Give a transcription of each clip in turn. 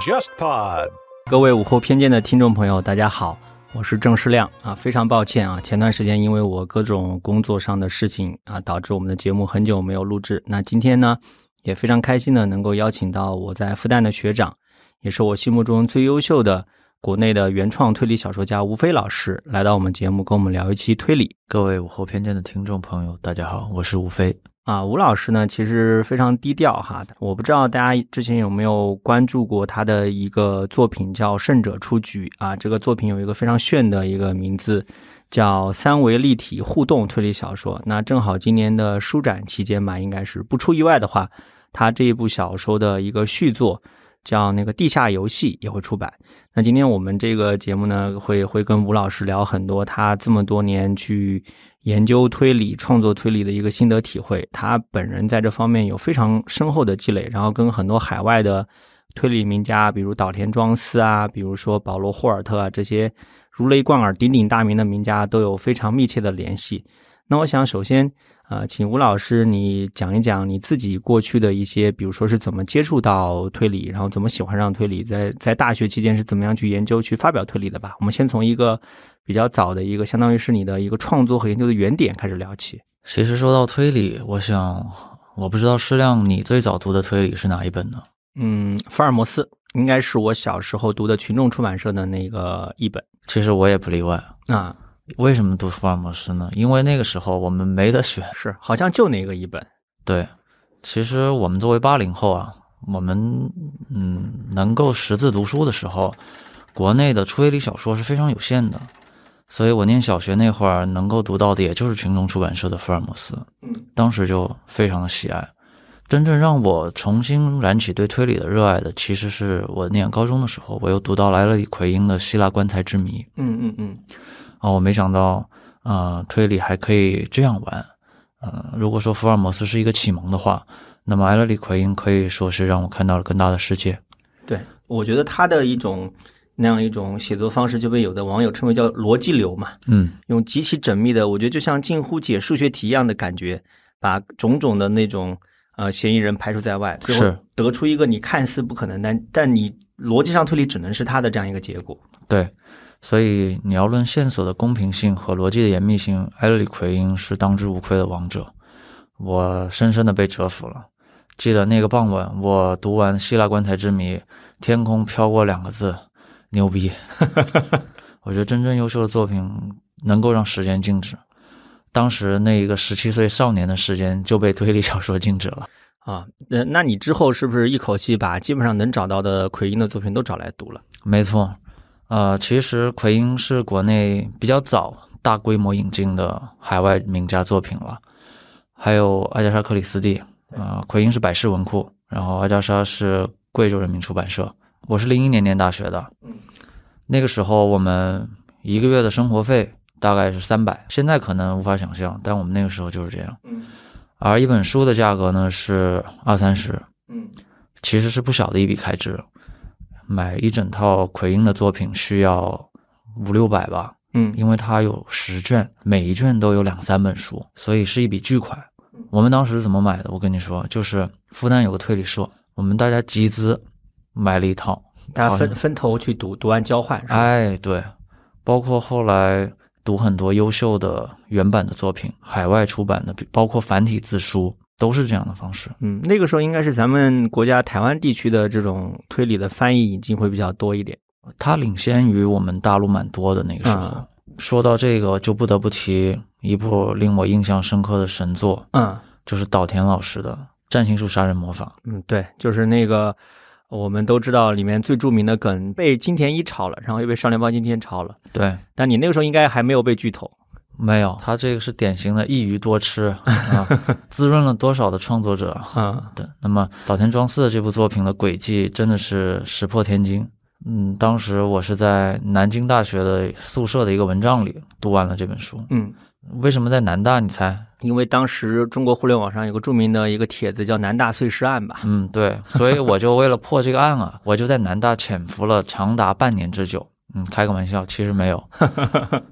JustPod，各位午后偏见的听众朋友，大家好，我是郑世亮啊，非常抱歉啊，前段时间因为我各种工作上的事情啊，导致我们的节目很久没有录制。那今天呢，也非常开心的能够邀请到我在复旦的学长，也是我心目中最优秀的国内的原创推理小说家吴飞老师来到我们节目，跟我们聊一期推理。各位午后偏见的听众朋友，大家好，我是吴飞。啊，吴老师呢，其实非常低调哈。我不知道大家之前有没有关注过他的一个作品，叫《胜者出局》啊。这个作品有一个非常炫的一个名字，叫三维立体互动推理小说。那正好今年的书展期间吧，应该是不出意外的话，他这一部小说的一个续作叫那个《地下游戏》也会出版。那今天我们这个节目呢，会会跟吴老师聊很多他这么多年去。研究推理、创作推理的一个心得体会，他本人在这方面有非常深厚的积累，然后跟很多海外的推理名家，比如岛田庄司啊，比如说保罗·霍尔特啊这些如雷贯耳、鼎鼎大名的名家都有非常密切的联系。那我想，首先。啊，请吴老师，你讲一讲你自己过去的一些，比如说是怎么接触到推理，然后怎么喜欢上推理，在在大学期间是怎么样去研究、去发表推理的吧？我们先从一个比较早的一个，相当于是你的一个创作和研究的原点开始聊起。其实说到推理，我想，我不知道适量你最早读的推理是哪一本呢？嗯，福尔摩斯应该是我小时候读的群众出版社的那个一本。其实我也不例外啊。为什么读福尔摩斯呢？因为那个时候我们没得选，是好像就那个一本。对，其实我们作为八零后啊，我们嗯能够识字读书的时候，国内的推理小说是非常有限的。所以我念小学那会儿能够读到的也就是群众出版社的福尔摩斯，嗯，当时就非常的喜爱。真正让我重新燃起对推理的热爱的，其实是我念高中的时候，我又读到莱李奎因的《希腊棺材之谜》。嗯嗯嗯。哦，我没想到，啊，推理还可以这样玩，嗯，如果说福尔摩斯是一个启蒙的话，那么埃勒里奎因可以说是让我看到了更大的世界。对，我觉得他的一种那样一种写作方式，就被有的网友称为叫逻辑流嘛，嗯，用极其缜密的，我觉得就像近乎解数学题一样的感觉，把种种的那种呃嫌疑人排除在外，是得出一个你看似不可能，但但你逻辑上推理只能是他的这样一个结果，对。所以，你要论线索的公平性和逻辑的严密性，艾勒奎因是当之无愧的王者。我深深的被折服了。记得那个傍晚，我读完《希腊棺材之谜》，天空飘过两个字：牛逼！我觉得真正优秀的作品能够让时间静止。当时那一个十七岁少年的时间就被推理小说静止了。啊，那那你之后是不是一口气把基本上能找到的奎因的作品都找来读了？没错。呃，其实奎因是国内比较早大规模引进的海外名家作品了，还有阿加莎·克里斯蒂。啊，奎因是百世文库，然后阿加莎是贵州人民出版社。我是零一年念大学的，那个时候我们一个月的生活费大概是三百，现在可能无法想象，但我们那个时候就是这样。而一本书的价格呢是二三十，嗯，其实是不小的一笔开支。买一整套奎因的作品需要五六百吧，嗯，因为它有十卷，每一卷都有两三本书，所以是一笔巨款。我们当时怎么买的？我跟你说，就是复旦有个推理社，我们大家集资买了一套，大家分分头去读，读完交换。哎，对，包括后来读很多优秀的原版的作品，海外出版的，包括繁体字书。都是这样的方式，嗯，那个时候应该是咱们国家台湾地区的这种推理的翻译引进会比较多一点，它领先于我们大陆蛮多的那个时候。说到这个，就不得不提一部令我印象深刻的神作，嗯，就是岛田老师的《占星术杀人魔法》。嗯，对，就是那个我们都知道里面最著名的梗被金田一炒了，然后又被少年包金田炒了。对，但你那个时候应该还没有被剧透。没有，他这个是典型的“一鱼多吃”，啊，滋润了多少的创作者啊！对，那么岛田庄司这部作品的轨迹真的是石破天惊。嗯，当时我是在南京大学的宿舍的一个蚊帐里读完了这本书。嗯，为什么在南大？你猜？因为当时中国互联网上有个著名的一个帖子叫“南大碎尸案”吧？嗯，对，所以我就为了破这个案啊，我就在南大潜伏了长达半年之久。嗯，开个玩笑，其实没有，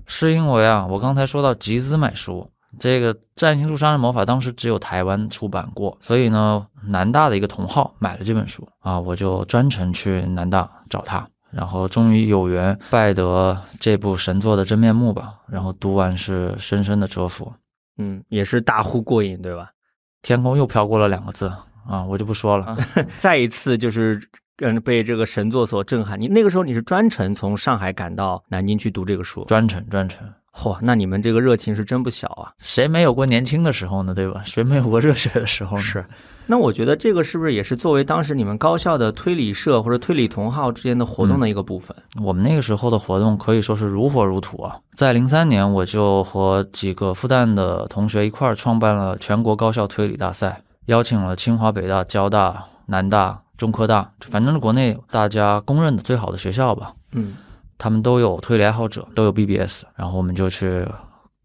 是因为啊，我刚才说到集资买书，这个《占星术杀人魔法》当时只有台湾出版过，所以呢，南大的一个同号买了这本书啊，我就专程去南大找他，然后终于有缘拜得这部神作的真面目吧，然后读完是深深的折服，嗯，也是大呼过瘾，对吧？天空又飘过了两个字啊，我就不说了，再一次就是。嗯，被这个神作所震撼。你那个时候你是专程从上海赶到南京去读这个书，专程专程。嚯，那你们这个热情是真不小啊！谁没有过年轻的时候呢？对吧？谁没有过热血的时候呢？是。那我觉得这个是不是也是作为当时你们高校的推理社或者推理同好之间的活动的一个部分？我们那个时候的活动可以说是如火如荼啊！在零三年，我就和几个复旦的同学一块儿创办了全国高校推理大赛，邀请了清华、北大、交大、南大。中科大，反正是国内大家公认的最好的学校吧。嗯，他们都有推理爱好者，都有 BBS，然后我们就去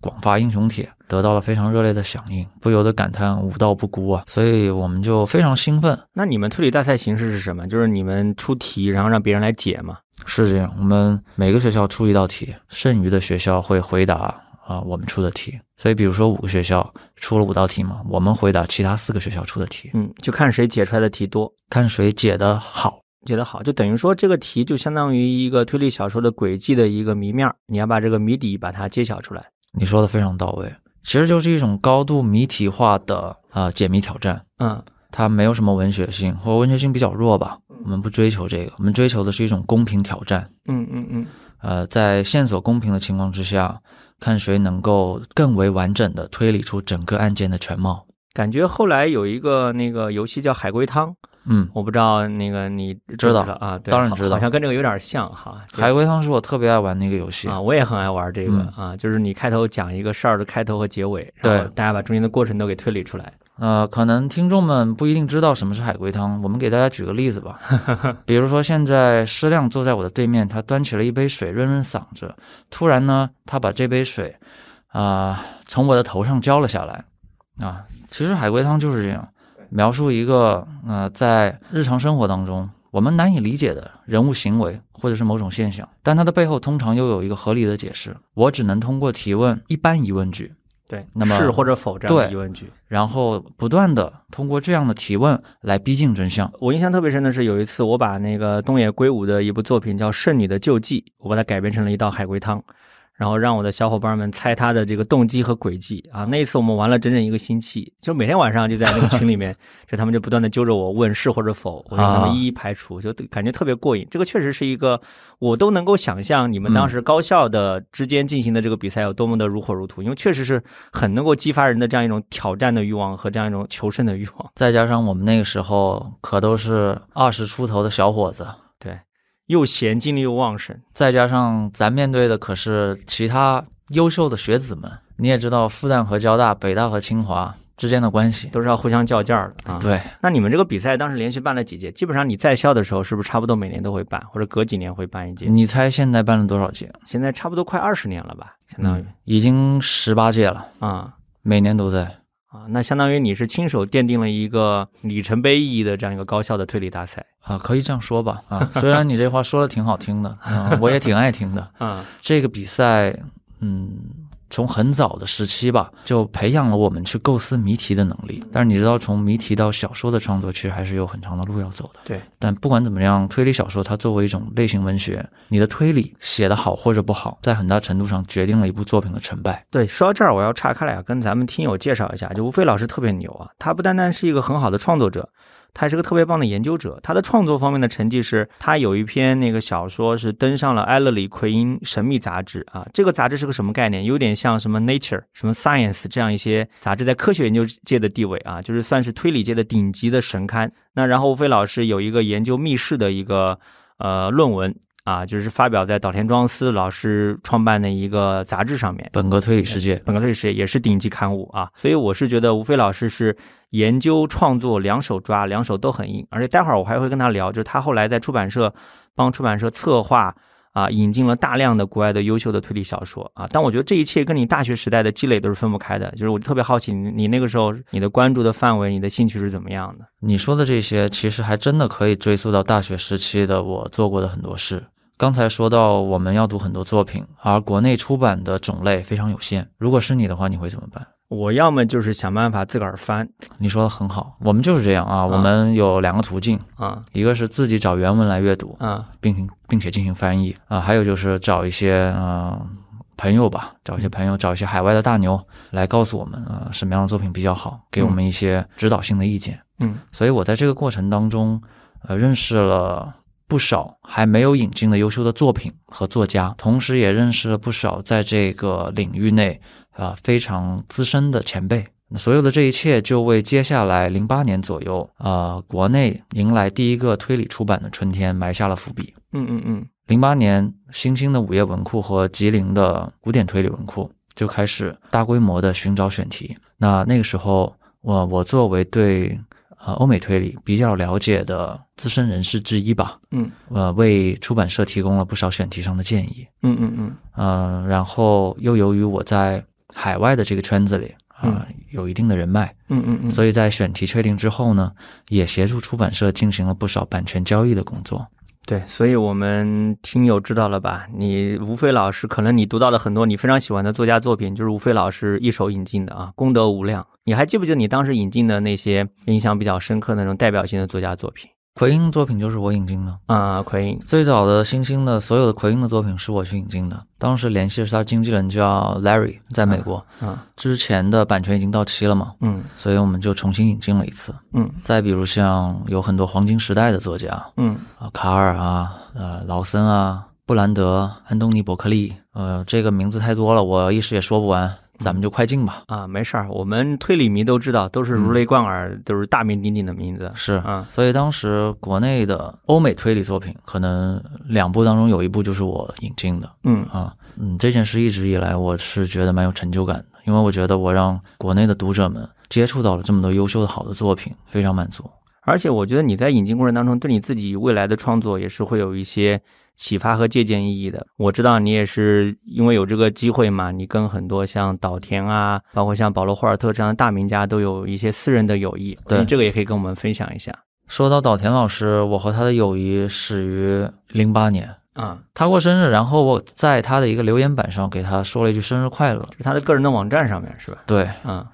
广发英雄帖，得到了非常热烈的响应，不由得感叹无道不孤啊。所以我们就非常兴奋。那你们推理大赛形式是什么？就是你们出题，然后让别人来解吗？是这样，我们每个学校出一道题，剩余的学校会回答。啊，我们出的题，所以比如说五个学校出了五道题嘛，我们回答其他四个学校出的题，嗯，就看谁解出来的题多，看谁解的好，解得好就等于说这个题就相当于一个推理小说的轨迹的一个谜面，你要把这个谜底把它揭晓出来。你说的非常到位，其实就是一种高度谜题化的啊解谜挑战，嗯，它没有什么文学性或文学性比较弱吧，我们不追求这个，我们追求的是一种公平挑战，嗯嗯嗯，呃，在线索公平的情况之下。看谁能够更为完整的推理出整个案件的全貌。感觉后来有一个那个游戏叫《海龟汤》。嗯，我不知道那个你知道啊，当然知道，好像跟这个有点像哈。海龟汤是我特别爱玩那个游戏啊，我也很爱玩这个啊。就是你开头讲一个事儿的开头和结尾，对，大家把中间的过程都给推理出来。呃，可能听众们不一定知道什么是海龟汤，我们给大家举个例子吧。比如说现在施亮坐在我的对面，他端起了一杯水润润嗓子，突然呢，他把这杯水啊从我的头上浇了下来啊。其实海龟汤就是这样。描述一个呃，在日常生活当中我们难以理解的人物行为，或者是某种现象，但它的背后通常又有一个合理的解释。我只能通过提问一般疑问句，对，那么是或者否这样的疑问句，然后不断的通过这样的提问来逼近真相。我印象特别深的是，有一次我把那个东野圭吾的一部作品叫《圣女的救济》，我把它改编成了一道海龟汤。然后让我的小伙伴们猜他的这个动机和轨迹啊！那一次我们玩了整整一个星期，就每天晚上就在那个群里面，就他们就不断的揪着我问是或者否，我让他们一一排除，就感觉特别过瘾。这个确实是一个，我都能够想象你们当时高校的之间进行的这个比赛有多么的如火如荼，因为确实是很能够激发人的这样一种挑战的欲望和这样一种求胜的欲望。再加上我们那个时候可都是二十出头的小伙子，对。又闲精力又旺盛，再加上咱面对的可是其他优秀的学子们。你也知道复旦和交大、北大和清华之间的关系都是要互相较劲儿的啊。对，那你们这个比赛当时连续办了几届？基本上你在校的时候是不是差不多每年都会办，或者隔几年会办一届？你猜现在办了多少届？现在差不多快二十年了吧，相当于已经十八届了啊，每年都在。啊，那相当于你是亲手奠定了一个里程碑意义的这样一个高校的推理大赛啊，可以这样说吧？啊，虽然你这话说的挺好听的，我也挺爱听的 啊。这个比赛，嗯。从很早的时期吧，就培养了我们去构思谜题的能力。但是你知道，从谜题到小说的创作，其实还是有很长的路要走的。对。但不管怎么样，推理小说它作为一种类型文学，你的推理写得好或者不好，在很大程度上决定了一部作品的成败。对，说到这儿，我要岔开了，跟咱们听友介绍一下，就吴飞老师特别牛啊，他不单单是一个很好的创作者。他是个特别棒的研究者，他的创作方面的成绩是，他有一篇那个小说是登上了埃勒里奎因神秘杂志啊，这个杂志是个什么概念？有点像什么 Nature、什么 Science 这样一些杂志，在科学研究界的地位啊，就是算是推理界的顶级的神刊。那然后吴飞老师有一个研究密室的一个呃论文。啊，就是发表在岛田庄司老师创办的一个杂志上面，《本格推理世界》，《本格推理世界》也是顶级刊物啊。所以我是觉得吴飞老师是研究创作两手抓，两手都很硬。而且待会儿我还会跟他聊，就是他后来在出版社帮出版社策划啊，引进了大量的国外的优秀的推理小说啊。但我觉得这一切跟你大学时代的积累都是分不开的。就是我特别好奇你那个时候你的关注的范围，你的兴趣是怎么样的？你说的这些其实还真的可以追溯到大学时期的我做过的很多事。刚才说到我们要读很多作品，而国内出版的种类非常有限。如果是你的话，你会怎么办？我要么就是想办法自个儿翻。你说的很好，我们就是这样啊。我们有两个途径啊，一个是自己找原文来阅读啊，并并且进行翻译啊，还有就是找一些呃朋友吧，找一些朋友，找一些海外的大牛来告诉我们啊什么样的作品比较好，给我们一些指导性的意见。嗯，所以我在这个过程当中，呃，认识了。不少还没有引进的优秀的作品和作家，同时也认识了不少在这个领域内啊非常资深的前辈。所有的这一切，就为接下来零八年左右啊，国内迎来第一个推理出版的春天埋下了伏笔。嗯嗯嗯，零八年新兴的午夜文库和吉林的古典推理文库就开始大规模的寻找选题。那那个时候，我我作为对。啊，欧美推理比较了解的资深人士之一吧，嗯，呃，为出版社提供了不少选题上的建议，嗯嗯嗯，呃，然后又由于我在海外的这个圈子里啊，有一定的人脉，嗯嗯嗯，所以在选题确定之后呢，也协助出版社进行了不少版权交易的工作。对，所以我们听友知道了吧？你吴飞老师，可能你读到的很多你非常喜欢的作家作品，就是吴飞老师一手引进的啊，功德无量。你还记不记得你当时引进的那些印象比较深刻那种代表性的作家作品？奎因作品就是我引进的啊，奎因最早的新兴的所有的奎因的作品是我去引进的，当时联系的是他经纪人叫 Larry，在美国，之前的版权已经到期了嘛，嗯，所以我们就重新引进了一次。嗯，再比如像有很多黄金时代的作家，嗯，啊卡尔啊，呃劳森啊，布兰德、安东尼伯克利，呃，这个名字太多了，我一时也说不完。咱们就快进吧。啊，没事儿，我们推理迷都知道，都是如雷贯耳，都是大名鼎鼎的名字。是啊，所以当时国内的欧美推理作品，可能两部当中有一部就是我引进的。嗯啊，嗯，这件事一直以来我是觉得蛮有成就感的，因为我觉得我让国内的读者们接触到了这么多优秀的好的作品，非常满足。而且我觉得你在引进过程当中，对你自己未来的创作也是会有一些。启发和借鉴意义的。我知道你也是因为有这个机会嘛，你跟很多像岛田啊，包括像保罗·霍尔特这样的大名家，都有一些私人的友谊。对，这个也可以跟我们分享一下。说到岛田老师，我和他的友谊始于零八年啊，他过生日，然后我在他的一个留言板上给他说了一句生日快乐，就是他的个人的网站上面是吧？对，嗯，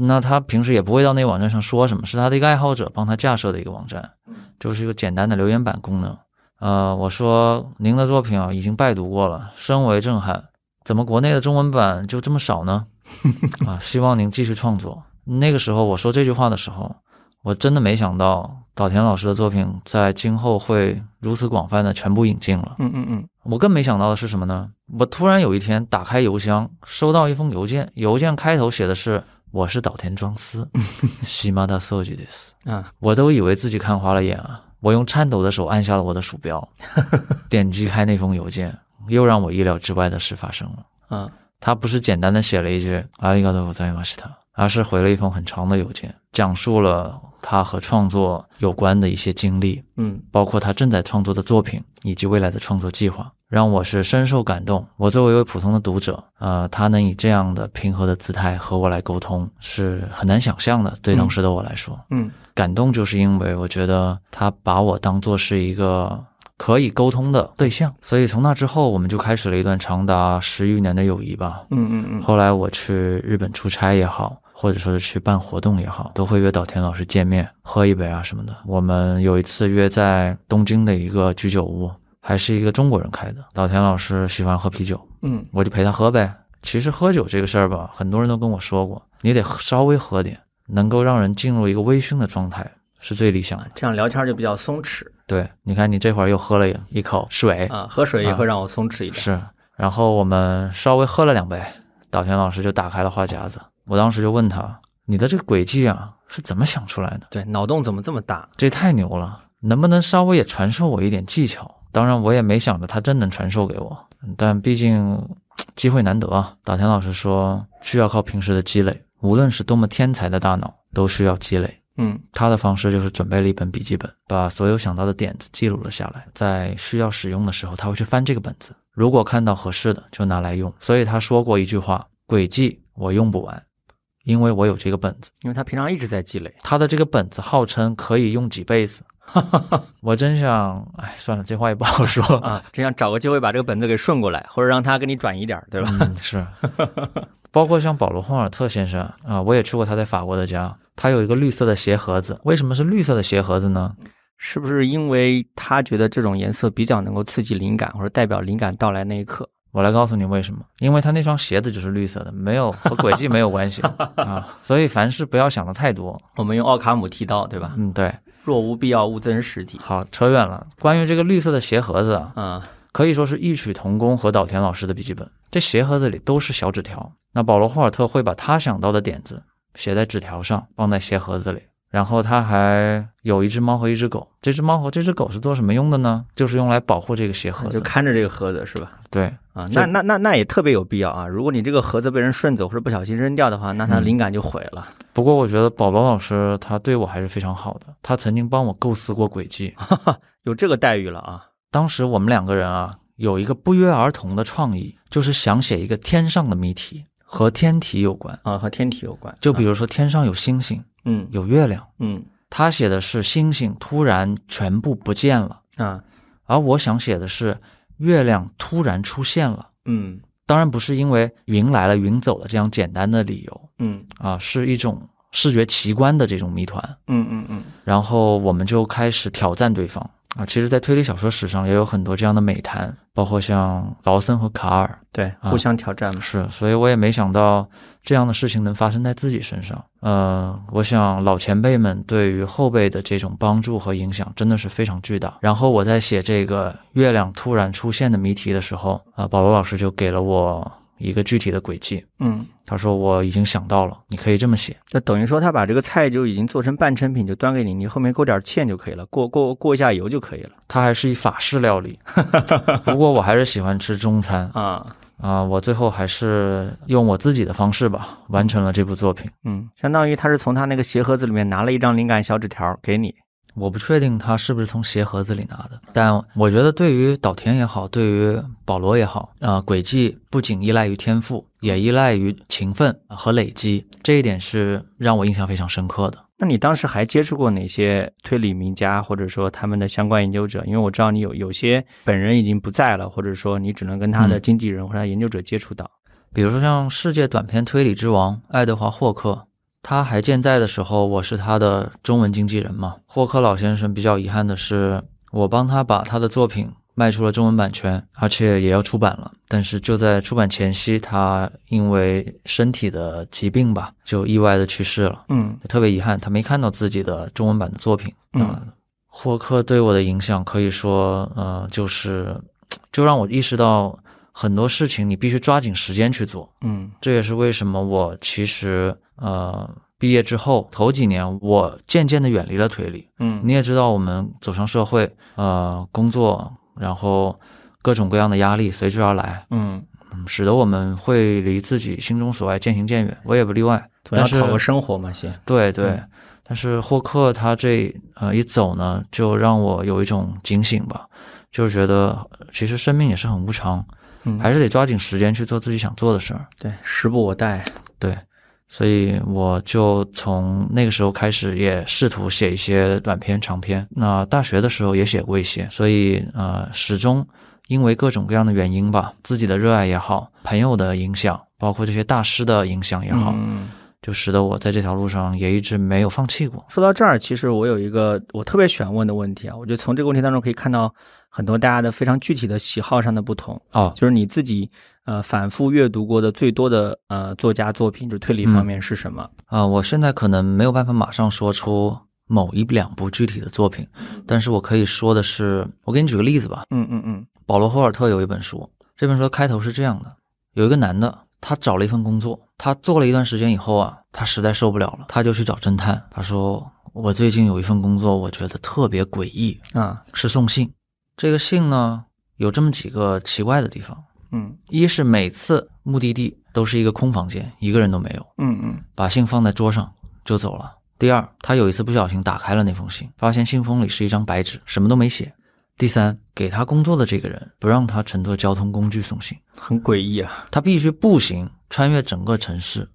那他平时也不会到那个网站上说什么，是他的一个爱好者帮他架设的一个网站，就是一个简单的留言板功能。呃，我说您的作品啊，已经拜读过了，深为震撼。怎么国内的中文版就这么少呢？啊，希望您继续创作。那个时候我说这句话的时候，我真的没想到岛田老师的作品在今后会如此广泛的全部引进了。嗯嗯嗯，我更没想到的是什么呢？我突然有一天打开邮箱，收到一封邮件，邮件开头写的是“我是岛田庄司 ”，西马达设计的斯，嗯，我都以为自己看花了眼啊。我用颤抖的手按下了我的鼠标，点击开那封邮件，又让我意料之外的事发生了。嗯，他不是简单的写了一句“阿里嘎多，我在马什塔”，而是回了一封很长的邮件，讲述了他和创作有关的一些经历，嗯，包括他正在创作的作品以及未来的创作计划，让我是深受感动。我作为一位普通的读者，呃，他能以这样的平和的姿态和我来沟通，是很难想象的。对当时的我来说，嗯。感动就是因为我觉得他把我当做是一个可以沟通的对象，所以从那之后我们就开始了一段长达十余年的友谊吧。嗯嗯嗯。后来我去日本出差也好，或者说是去办活动也好，都会约岛田老师见面喝一杯啊什么的。我们有一次约在东京的一个居酒屋，还是一个中国人开的。岛田老师喜欢喝啤酒，嗯，我就陪他喝呗。其实喝酒这个事儿吧，很多人都跟我说过，你得稍微喝点。能够让人进入一个微醺的状态是最理想的，这样聊天就比较松弛。对，你看你这会儿又喝了一口水啊，喝水也会让我松弛一点。是，然后我们稍微喝了两杯，岛田老师就打开了话匣子。我当时就问他：“你的这个轨迹啊，是怎么想出来的？”对，脑洞怎么这么大？这太牛了！能不能稍微也传授我一点技巧？当然，我也没想着他真能传授给我，但毕竟。机会难得啊！打田老师说，需要靠平时的积累。无论是多么天才的大脑，都需要积累。嗯，他的方式就是准备了一本笔记本，把所有想到的点子记录了下来。在需要使用的时候，他会去翻这个本子，如果看到合适的，就拿来用。所以他说过一句话：“轨迹我用不完。”因为我有这个本子，因为他平常一直在积累，他的这个本子号称可以用几辈子。我真想，哎，算了，这话也不好说啊。真想找个机会把这个本子给顺过来，或者让他给你转移点，对吧？是。包括像保罗·霍尔特先生啊，我也去过他在法国的家，他有一个绿色的鞋盒子。为什么是绿色的鞋盒子呢？是不是因为他觉得这种颜色比较能够刺激灵感，或者代表灵感到来那一刻？我来告诉你为什么，因为他那双鞋子就是绿色的，没有和轨迹没有关系 啊。所以凡事不要想的太多。我们用奥卡姆剃刀，对吧？嗯，对。若无必要，勿增实体。好，扯远了。关于这个绿色的鞋盒子啊，嗯，可以说是异曲同工和岛田老师的笔记本。这鞋盒子里都是小纸条。那保罗霍尔特会把他想到的点子写在纸条上，放在鞋盒子里。然后他还有一只猫和一只狗，这只猫和这只狗是做什么用的呢？就是用来保护这个鞋盒，子，就看着这个盒子是吧？对啊，那那那那也特别有必要啊！如果你这个盒子被人顺走或者不小心扔掉的话，那他灵感就毁了。不过我觉得宝宝老师他对我还是非常好的，他曾经帮我构思过轨迹，有这个待遇了啊！当时我们两个人啊有一个不约而同的创意，就是想写一个天上的谜题，和天体有关啊，和天体有关，就比如说天上有星星。嗯，有月亮。嗯，他写的是星星突然全部不见了。嗯，而我想写的是月亮突然出现了。嗯，当然不是因为云来了云走了这样简单的理由。嗯，啊，是一种视觉奇观的这种谜团。嗯嗯嗯。然后我们就开始挑战对方啊。其实，在推理小说史上也有很多这样的美谈，包括像劳森和卡尔对互相挑战嘛。是，所以我也没想到。这样的事情能发生在自己身上，呃，我想老前辈们对于后辈的这种帮助和影响真的是非常巨大。然后我在写这个月亮突然出现的谜题的时候，啊，保罗老师就给了我。一个具体的轨迹，嗯，他说我已经想到了，你可以这么写，就等于说他把这个菜就已经做成半成品，就端给你，你后面勾点芡就可以了，过过过一下油就可以了。他还是以法式料理，不过我还是喜欢吃中餐啊啊！我最后还是用我自己的方式吧，完成了这部作品。嗯，相当于他是从他那个鞋盒子里面拿了一张灵感小纸条给你。我不确定他是不是从鞋盒子里拿的，但我觉得对于岛田也好，对于保罗也好，啊，轨迹不仅依赖于天赋，也依赖于勤奋和累积，这一点是让我印象非常深刻的。那你当时还接触过哪些推理名家，或者说他们的相关研究者？因为我知道你有有些本人已经不在了，或者说你只能跟他的经纪人或者研究者接触到，比如说像世界短篇推理之王爱德华霍克。他还健在的时候，我是他的中文经纪人嘛。霍克老先生比较遗憾的是，我帮他把他的作品卖出了中文版权，而且也要出版了。但是就在出版前夕，他因为身体的疾病吧，就意外的去世了。嗯，特别遗憾，他没看到自己的中文版的作品。嗯，霍克对我的影响可以说，嗯，就是就让我意识到很多事情，你必须抓紧时间去做。嗯，这也是为什么我其实。呃，毕业之后头几年，我渐渐的远离了推理。嗯，你也知道，我们走上社会，呃，工作，然后各种各样的压力随之而来。嗯嗯，使得我们会离自己心中所爱渐行渐远。我也不例外。但是，讨个生活嘛，先。对对，但是霍克他这呃一走呢，就让我有一种警醒吧，就是觉得其实生命也是很无常，嗯，还是得抓紧时间去做自己想做的事儿。对，时不我待。对。所以我就从那个时候开始，也试图写一些短篇、长篇。那大学的时候也写过一些，所以啊，始终因为各种各样的原因吧，自己的热爱也好，朋友的影响，包括这些大师的影响也好，嗯、就使得我在这条路上也一直没有放弃过。说到这儿，其实我有一个我特别喜欢问的问题啊，我觉得从这个问题当中可以看到很多大家的非常具体的喜好上的不同啊，就是你自己。呃，反复阅读过的最多的呃作家作品，就推理方面是什么？啊，我现在可能没有办法马上说出某一两部具体的作品，但是我可以说的是，我给你举个例子吧。嗯嗯嗯。保罗·霍尔特有一本书，这本书的开头是这样的：有一个男的，他找了一份工作，他做了一段时间以后啊，他实在受不了了，他就去找侦探。他说：“我最近有一份工作，我觉得特别诡异啊，是送信。这个信呢，有这么几个奇怪的地方。”嗯，一是每次目的地都是一个空房间，一个人都没有。嗯嗯，把信放在桌上就走了。第二，他有一次不小心打开了那封信，发现信封里是一张白纸，什么都没写。第三，给他工作的这个人不让他乘坐交通工具送信，很诡异啊！他必须步行穿越整个城市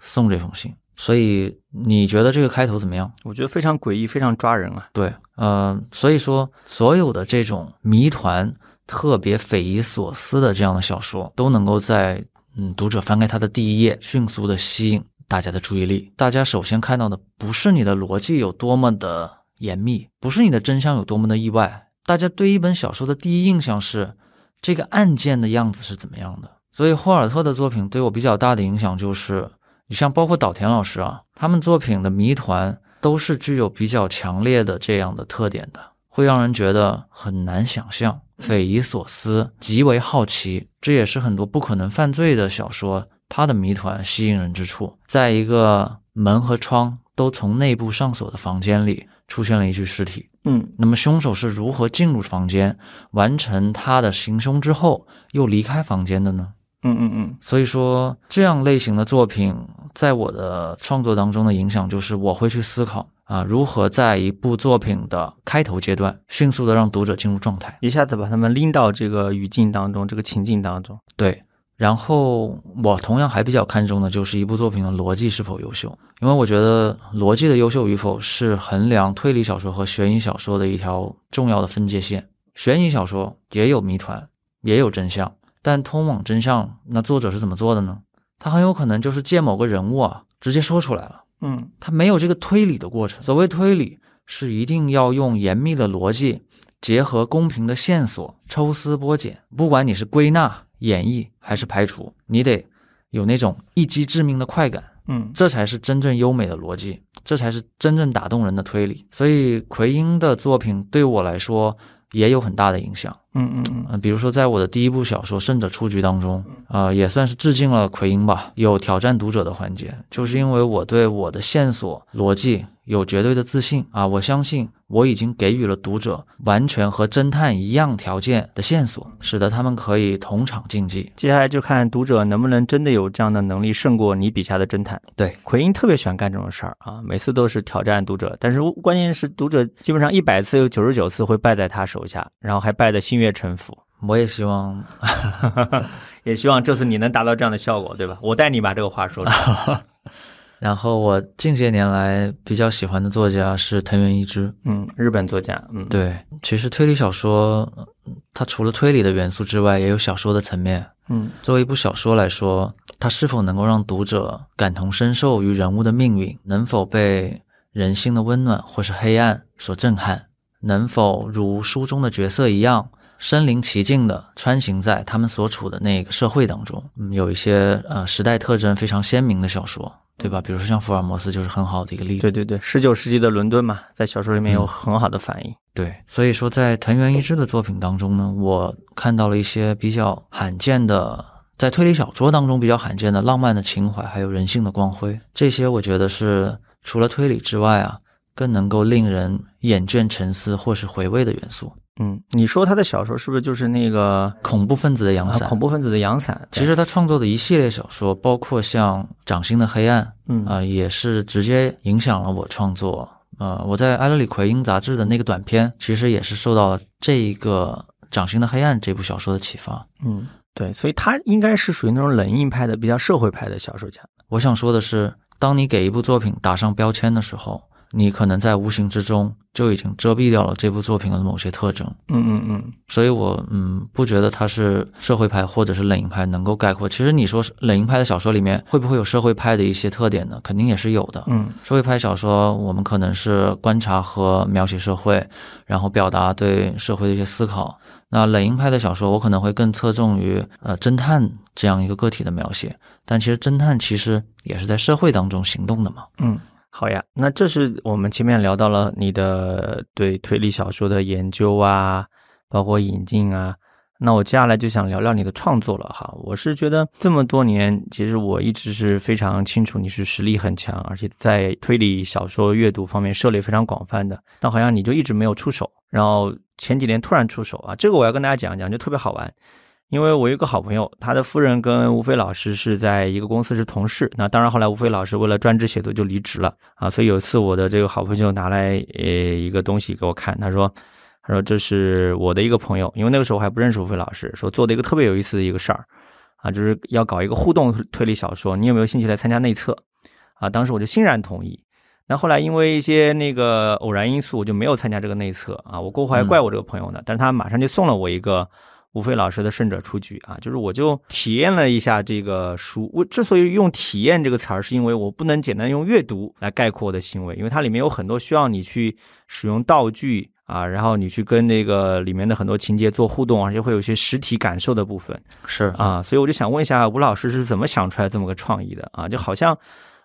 送这封信。所以你觉得这个开头怎么样？我觉得非常诡异，非常抓人啊。对，嗯，所以说所有的这种谜团。特别匪夷所思的这样的小说，都能够在嗯读者翻开它的第一页，迅速的吸引大家的注意力。大家首先看到的不是你的逻辑有多么的严密，不是你的真相有多么的意外。大家对一本小说的第一印象是这个案件的样子是怎么样的。所以霍尔特的作品对我比较大的影响就是，你像包括岛田老师啊，他们作品的谜团都是具有比较强烈的这样的特点的。会让人觉得很难想象、匪夷所思、极为好奇，这也是很多不可能犯罪的小说它的谜团吸引人之处。在一个门和窗都从内部上锁的房间里出现了一具尸体，嗯，那么凶手是如何进入房间、完成他的行凶之后又离开房间的呢？嗯嗯嗯，所以说这样类型的作品。在我的创作当中的影响就是，我会去思考啊，如何在一部作品的开头阶段，迅速的让读者进入状态，一下子把他们拎到这个语境当中，这个情境当中。对，然后我同样还比较看重的就是一部作品的逻辑是否优秀，因为我觉得逻辑的优秀与否是衡量推理小说和悬疑小说的一条重要的分界线。悬疑小说也有谜团，也有真相，但通往真相，那作者是怎么做的呢？他很有可能就是借某个人物啊，直接说出来了。嗯，他没有这个推理的过程。所谓推理，是一定要用严密的逻辑，结合公平的线索，抽丝剥茧。不管你是归纳、演绎还是排除，你得有那种一击致命的快感。嗯，这才是真正优美的逻辑，这才是真正打动人的推理。所以，奎因的作品对我来说也有很大的影响。嗯嗯嗯，比如说，在我的第一部小说《胜者出局》当中，啊，也算是致敬了奎因吧。有挑战读者的环节，就是因为我对我的线索逻辑有绝对的自信啊，我相信。我已经给予了读者完全和侦探一样条件的线索，使得他们可以同场竞技。接下来就看读者能不能真的有这样的能力胜过你笔下的侦探。对，奎因特别喜欢干这种事儿啊，每次都是挑战读者，但是关键是读者基本上一百次有九十九次会败在他手下，然后还败得心悦诚服。我也希望，也希望这次你能达到这样的效果，对吧？我带你把这个话说出来。然后我近些年来比较喜欢的作家是藤原一之，嗯，日本作家，嗯，对，其实推理小说，它除了推理的元素之外，也有小说的层面，嗯，作为一部小说来说，它是否能够让读者感同身受于人物的命运，能否被人性的温暖或是黑暗所震撼，能否如书中的角色一样？身临其境地穿行在他们所处的那个社会当中，嗯、有一些呃时代特征非常鲜明的小说，对吧？比如说像福尔摩斯就是很好的一个例子。对对对，十九世纪的伦敦嘛，在小说里面有很好的反应。对，所以说在藤原一之的作品当中呢，我看到了一些比较罕见的，在推理小说当中比较罕见的浪漫的情怀，还有人性的光辉。这些我觉得是除了推理之外啊，更能够令人眼倦沉思或是回味的元素。嗯，你说他的小说是不是就是那个恐怖分子的阳伞？恐怖分子的阳伞，其实他创作的一系列小说，包括像《掌心的黑暗》，嗯啊，也是直接影响了我创作啊。我在《埃勒里奎因》杂志的那个短篇，其实也是受到这一个《掌心的黑暗》这部小说的启发。嗯，对，所以他应该是属于那种冷硬派的、比较社会派的小说家。我想说的是，当你给一部作品打上标签的时候，你可能在无形之中就已经遮蔽掉了这部作品的某些特征。嗯嗯嗯。所以我嗯不觉得它是社会派或者是冷硬派能够概括。其实你说冷硬派的小说里面会不会有社会派的一些特点呢？肯定也是有的。嗯，社会派小说我们可能是观察和描写社会，然后表达对社会的一些思考。那冷硬派的小说我可能会更侧重于呃侦探这样一个个体的描写，但其实侦探其实也是在社会当中行动的嘛。嗯。好呀，那这是我们前面聊到了你的对推理小说的研究啊，包括引进啊。那我接下来就想聊聊你的创作了哈。我是觉得这么多年，其实我一直是非常清楚你是实力很强，而且在推理小说阅读方面涉猎非常广泛的。但好像你就一直没有出手，然后前几年突然出手啊，这个我要跟大家讲一讲，就特别好玩。因为我有一个好朋友，他的夫人跟吴飞老师是在一个公司是同事。那当然，后来吴飞老师为了专职写作就离职了啊。所以有一次，我的这个好朋友拿来呃一个东西给我看，他说：“他说这是我的一个朋友，因为那个时候我还不认识吴飞老师，说做的一个特别有意思的一个事儿啊，就是要搞一个互动推理小说，你有没有兴趣来参加内测啊？”当时我就欣然同意。那后来因为一些那个偶然因素，我就没有参加这个内测啊。我过后还怪我这个朋友呢，但是他马上就送了我一个。吴飞老师的胜者出局啊，就是我就体验了一下这个书。我之所以用“体验”这个词儿，是因为我不能简单用阅读来概括我的行为，因为它里面有很多需要你去使用道具啊，然后你去跟那个里面的很多情节做互动，而且会有一些实体感受的部分。是啊，所以我就想问一下吴老师是怎么想出来这么个创意的啊？就好像。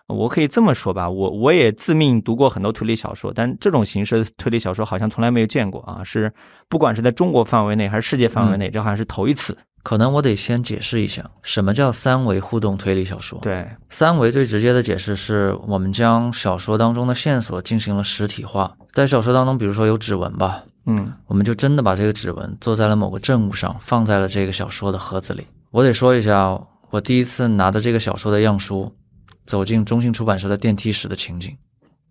我可以这么说吧，我我也自命读过很多推理小说，但这种形式的推理小说好像从来没有见过啊！是不管是在中国范围内还是世界范围内，这好像是头一次。可能我得先解释一下，什么叫三维互动推理小说？对，三维最直接的解释是我们将小说当中的线索进行了实体化，在小说当中，比如说有指纹吧，嗯，我们就真的把这个指纹做在了某个证物上，放在了这个小说的盒子里。我得说一下，我第一次拿的这个小说的样书。走进中信出版社的电梯时的情景，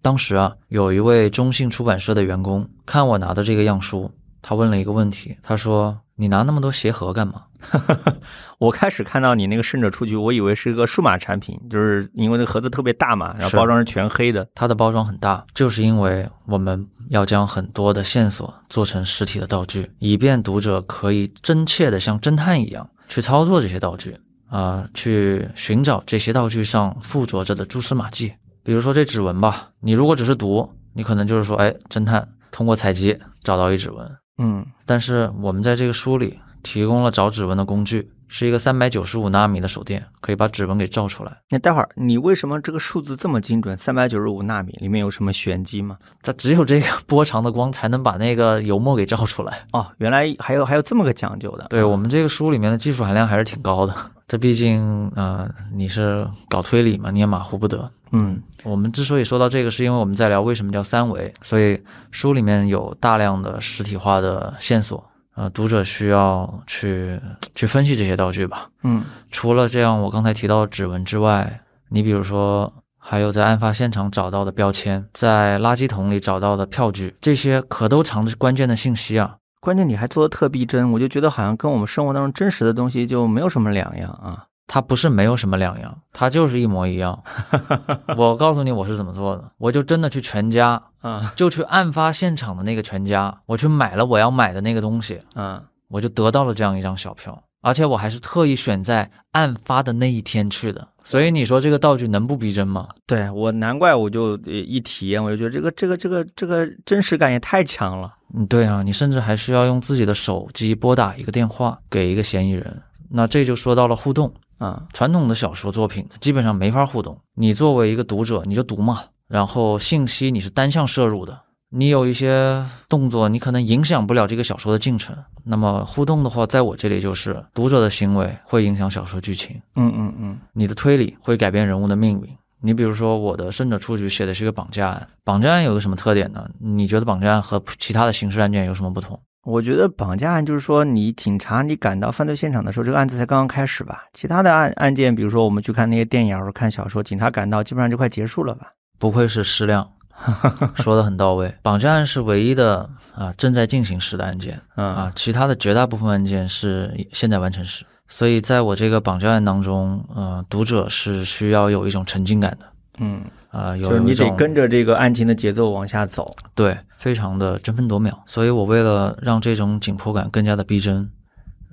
当时啊，有一位中信出版社的员工看我拿的这个样书，他问了一个问题，他说：“你拿那么多鞋盒干嘛？” 我开始看到你那个胜者出局，我以为是一个数码产品，就是因为那盒子特别大嘛，然后包装是全黑的，它的包装很大，就是因为我们要将很多的线索做成实体的道具，以便读者可以真切的像侦探一样去操作这些道具。啊，去寻找这些道具上附着着的蛛丝马迹，比如说这指纹吧。你如果只是读，你可能就是说，哎，侦探通过采集找到一指纹。嗯，但是我们在这个书里提供了找指纹的工具。是一个三百九十五纳米的手电，可以把指纹给照出来。那待会儿你为什么这个数字这么精准？三百九十五纳米里面有什么玄机吗？它只有这个波长的光才能把那个油墨给照出来哦。原来还有还有这么个讲究的。对我们这个书里面的技术含量还是挺高的。这毕竟呃，你是搞推理嘛，你也马虎不得。嗯，我们之所以说到这个，是因为我们在聊为什么叫三维，所以书里面有大量的实体化的线索。呃，读者需要去去分析这些道具吧。嗯，除了这样，我刚才提到指纹之外，你比如说还有在案发现场找到的标签，在垃圾桶里找到的票据，这些可都藏着关键的信息啊。关键你还做的特逼真，我就觉得好像跟我们生活当中真实的东西就没有什么两样啊。它不是没有什么两样，它就是一模一样。我告诉你我是怎么做的，我就真的去全家，嗯，就去案发现场的那个全家，我去买了我要买的那个东西，嗯，我就得到了这样一张小票，而且我还是特意选在案发的那一天去的。所以你说这个道具能不逼真吗？对我难怪我就一体验，我就觉得这个这个这个这个真实感也太强了。嗯，对啊，你甚至还需要用自己的手机拨打一个电话给一个嫌疑人，那这就说到了互动。嗯，传统的小说作品基本上没法互动。你作为一个读者，你就读嘛，然后信息你是单向摄入的。你有一些动作，你可能影响不了这个小说的进程。那么互动的话，在我这里就是读者的行为会影响小说剧情。嗯嗯嗯，你的推理会改变人物的命运。你比如说，我的《胜者出局》写的是一个绑架案。绑架案有个什么特点呢？你觉得绑架案和其他的刑事案件有什么不同？我觉得绑架案就是说，你警察你赶到犯罪现场的时候，这个案子才刚刚开始吧。其他的案案件，比如说我们去看那些电影或者看小说，警察赶到基本上就快结束了吧。不愧是失量，说的很到位。绑架案是唯一的啊正在进行时的案件，啊，其他的绝大部分案件是现在完成时。所以在我这个绑架案当中，嗯，读者是需要有一种沉浸感的。嗯啊，就是你得跟着这个案情的节奏往下走，对，非常的争分夺秒。所以我为了让这种紧迫感更加的逼真，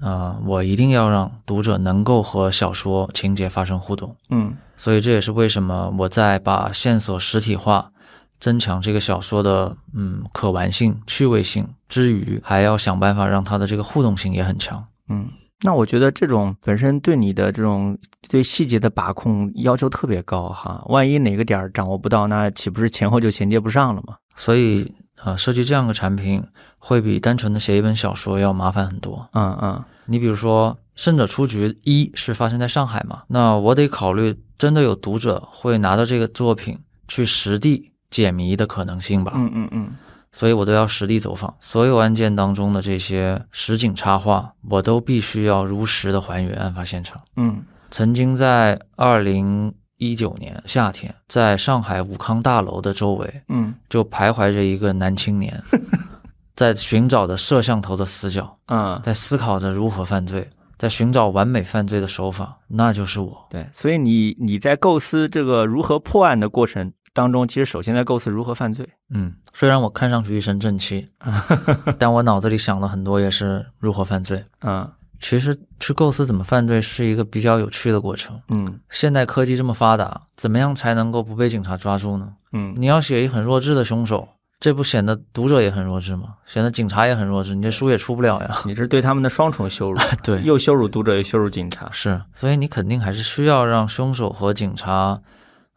啊，我一定要让读者能够和小说情节发生互动。嗯，所以这也是为什么我在把线索实体化，增强这个小说的嗯可玩性、趣味性之余，还要想办法让它的这个互动性也很强。嗯。那我觉得这种本身对你的这种对细节的把控要求特别高哈，万一哪个点儿掌握不到，那岂不是前后就衔接不上了嘛？所以啊，设计这样的产品会比单纯的写一本小说要麻烦很多。嗯嗯，你比如说《胜者出局》一是发生在上海嘛，那我得考虑真的有读者会拿到这个作品去实地解谜的可能性吧？嗯嗯嗯。所以我都要实地走访，所有案件当中的这些实景插画，我都必须要如实的还原案发现场。嗯，曾经在二零一九年夏天，在上海武康大楼的周围，嗯，就徘徊着一个男青年，在寻找着摄像头的死角，嗯，在思考着如何犯罪，在寻找完美犯罪的手法，那就是我。对，所以你你在构思这个如何破案的过程。当中，其实首先在构思如何犯罪。嗯，虽然我看上去一身正气，但我脑子里想了很多，也是如何犯罪。嗯，其实去构思怎么犯罪是一个比较有趣的过程。嗯，现代科技这么发达，怎么样才能够不被警察抓住呢？嗯，你要写一很弱智的凶手，这不显得读者也很弱智吗？显得警察也很弱智，你这书也出不了呀。你这是对他们的双重羞辱，对，又羞辱读者，又羞辱警察。是，所以你肯定还是需要让凶手和警察。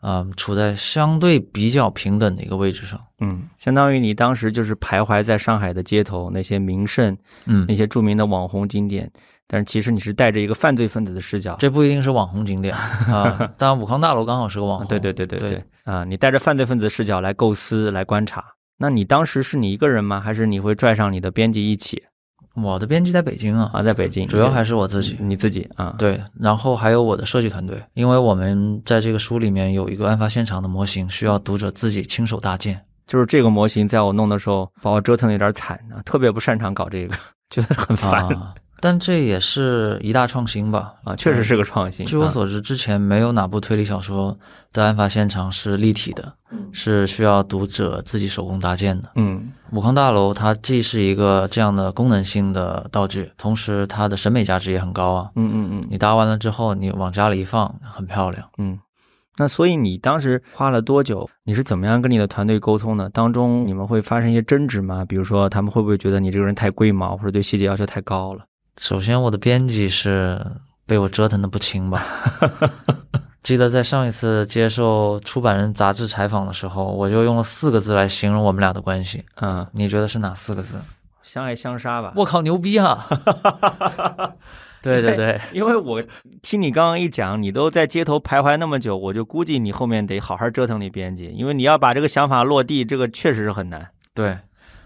啊，处在相对比较平等的一个位置上，嗯，相当于你当时就是徘徊在上海的街头那些名胜，嗯，那些著名的网红景点，但是其实你是带着一个犯罪分子的视角，这不一定是网红景点 啊，当然武康大楼刚好是个网红，对对对对对，啊，你带着犯罪分子视角来构思来观察，那你当时是你一个人吗？还是你会拽上你的编辑一起？我的编辑在北京啊啊，在北京，主要还是我自己，你自己啊，对，然后还有我的设计团队，因为我们在这个书里面有一个案发现场的模型，需要读者自己亲手搭建，就是这个模型，在我弄的时候把我折腾的有点惨啊，特别不擅长搞这个，觉得很烦。但这也是一大创新吧？啊，确实是个创新。据我所知，之前没有哪部推理小说的案发现场是立体的，是需要读者自己手工搭建的。嗯，武康大楼它既是一个这样的功能性的道具，同时它的审美价值也很高啊。嗯嗯嗯，你搭完了之后，你往家里一放，很漂亮。嗯，那所以你当时花了多久？你是怎么样跟你的团队沟通的？当中你们会发生一些争执吗？比如说他们会不会觉得你这个人太龟毛，或者对细节要求太高了？首先，我的编辑是被我折腾的不轻吧？记得在上一次接受《出版人》杂志采访的时候，我就用了四个字来形容我们俩的关系。嗯，你觉得是哪四个字？相爱相杀吧。我靠，牛逼啊！对对对，因为我听你刚刚一讲，你都在街头徘徊那么久，我就估计你后面得好好折腾你编辑，因为你要把这个想法落地，这个确实是很难。对。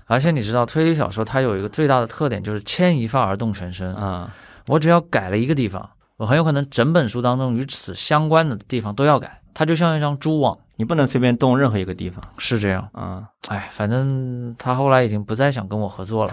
而且你知道，推理小说它有一个最大的特点，就是牵一发而动全身啊！我只要改了一个地方，我很有可能整本书当中与此相关的地方都要改。它就像一张蛛网。你不能随便动任何一个地方，是这样啊。哎，反正他后来已经不再想跟我合作了。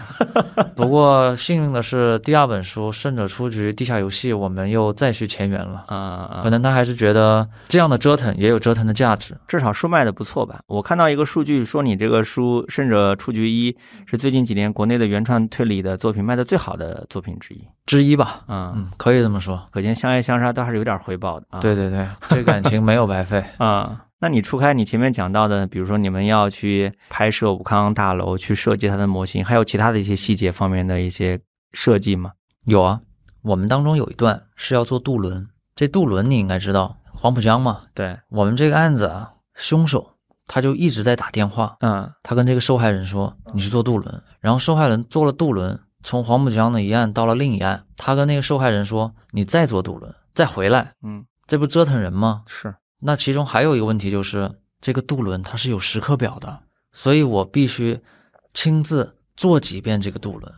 不过幸运的是，第二本书《胜者出局：地下游戏》，我们又再续前缘了。啊啊可能他还是觉得这样的折腾也有折腾的价值。至少书卖的不错吧？我看到一个数据说，你这个书《胜者出局一》是最近几年国内的原创推理的作品卖的最好的作品之一之一吧？嗯，可以这么说。可见相爱相杀都还是有点回报的啊！对对对，这感情没有白费啊！那你除开你前面讲到的，比如说你们要去拍摄武康大楼，去设计它的模型，还有其他的一些细节方面的一些设计吗？有啊，我们当中有一段是要做渡轮。这渡轮你应该知道，黄浦江嘛。对，我们这个案子啊，凶手他就一直在打电话。嗯，他跟这个受害人说：“你是坐渡轮。”然后受害人坐了渡轮，从黄浦江的一岸到了另一岸。他跟那个受害人说：“你再坐渡轮，再回来。”嗯，这不折腾人吗？是。那其中还有一个问题就是，这个渡轮它是有时刻表的，所以我必须亲自做几遍这个渡轮，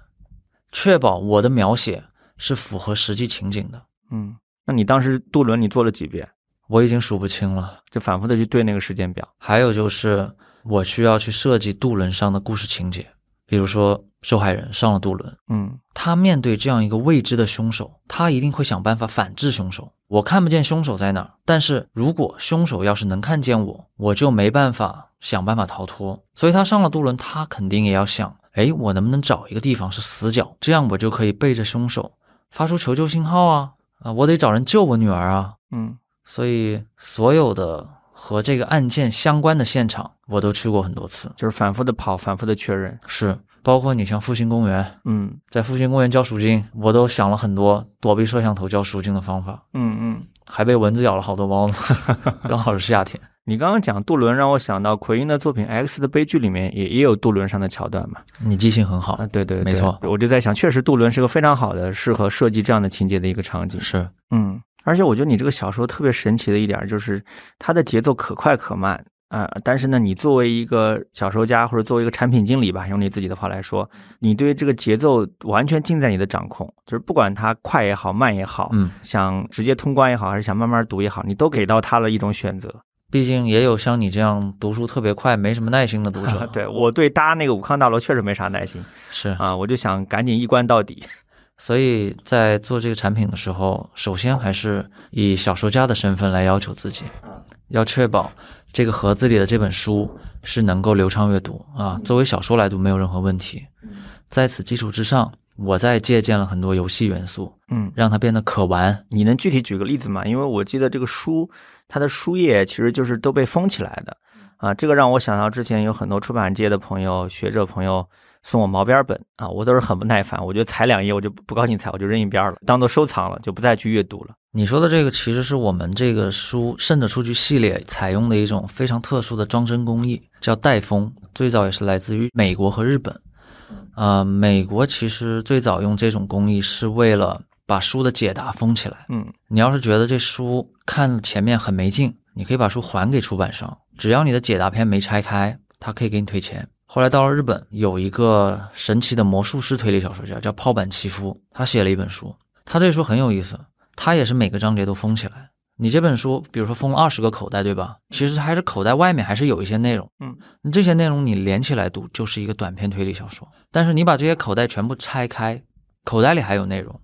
确保我的描写是符合实际情景的。嗯，那你当时渡轮你做了几遍？我已经数不清了，就反复的去对那个时间表。还有就是，我需要去设计渡轮上的故事情节，比如说。受害人上了渡轮，嗯，他面对这样一个未知的凶手，他一定会想办法反制凶手。我看不见凶手在哪儿，但是如果凶手要是能看见我，我就没办法想办法逃脱。所以他上了渡轮，他肯定也要想：哎，我能不能找一个地方是死角，这样我就可以背着凶手发出求救信号啊啊！我得找人救我女儿啊，嗯。所以所有的和这个案件相关的现场，我都去过很多次，就是反复的跑，反复的确认是。包括你像复兴公园，嗯，在复兴公园交赎金，我都想了很多躲避摄像头交赎金的方法，嗯嗯，还被蚊子咬了好多包呢。刚好是夏天。你刚刚讲渡轮，让我想到奎因的作品《X 的悲剧》里面也也有渡轮上的桥段嘛？你记性很好，对对，没错。我就在想，确实渡轮是个非常好的适合设计这样的情节的一个场景。是，嗯，而且我觉得你这个小说特别神奇的一点就是，它的节奏可快可慢。啊，但是呢，你作为一个小说家或者作为一个产品经理吧，用你自己的话来说，你对这个节奏完全尽在你的掌控，就是不管它快也好，慢也好，嗯，想直接通关也好，还是想慢慢读也好，你都给到他了一种选择。毕竟也有像你这样读书特别快、没什么耐心的读者。对我对搭那个武康大楼确实没啥耐心，是啊，我就想赶紧一关到底。所以在做这个产品的时候，首先还是以小说家的身份来要求自己，要确保。这个盒子里的这本书是能够流畅阅读啊，作为小说来读没有任何问题。在此基础之上，我在借鉴了很多游戏元素，嗯，让它变得可玩。你能具体举个例子吗？因为我记得这个书，它的书页其实就是都被封起来的啊，这个让我想到之前有很多出版界的朋友、学者朋友送我毛边本啊，我都是很不耐烦，我就裁两页，我就不不高兴裁，我就扔一边了，当做收藏了，就不再去阅读了。你说的这个其实是我们这个书渗者数据系列采用的一种非常特殊的装帧工艺，叫带封。最早也是来自于美国和日本。啊，美国其实最早用这种工艺是为了把书的解答封起来。嗯，你要是觉得这书看前面很没劲，你可以把书还给出版商，只要你的解答篇没拆开，他可以给你退钱。后来到了日本，有一个神奇的魔术师推理小说家叫泡板奇夫，他写了一本书，他这书很有意思。它也是每个章节都封起来，你这本书，比如说封了二十个口袋，对吧？其实还是口袋外面还是有一些内容，嗯，这些内容你连起来读就是一个短篇推理小说，但是你把这些口袋全部拆开，口袋里还有内容，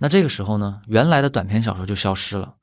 那这个时候呢，原来的短篇小说就消失了。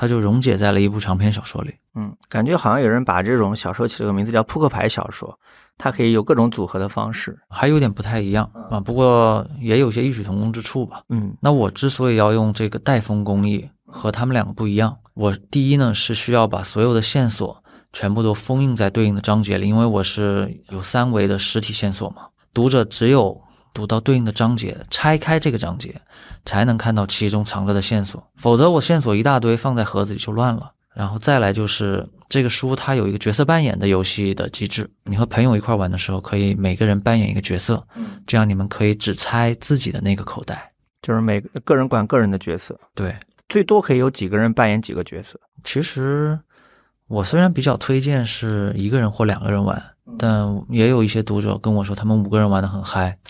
它就溶解在了一部长篇小说里。嗯，感觉好像有人把这种小说起了个名字叫“扑克牌小说”，它可以有各种组合的方式，还有点不太一样啊。不过也有些异曲同工之处吧。嗯，那我之所以要用这个带封工艺，和他们两个不一样。我第一呢是需要把所有的线索全部都封印在对应的章节里，因为我是有三维的实体线索嘛。读者只有读到对应的章节，拆开这个章节。才能看到其中藏着的线索，否则我线索一大堆放在盒子里就乱了。然后再来就是这个书，它有一个角色扮演的游戏的机制，你和朋友一块玩的时候，可以每个人扮演一个角色，这样你们可以只猜自己的那个口袋，就是每个人管个人的角色。对，最多可以有几个人扮演几个角色。其实我虽然比较推荐是一个人或两个人玩，但也有一些读者跟我说，他们五个人玩的很嗨。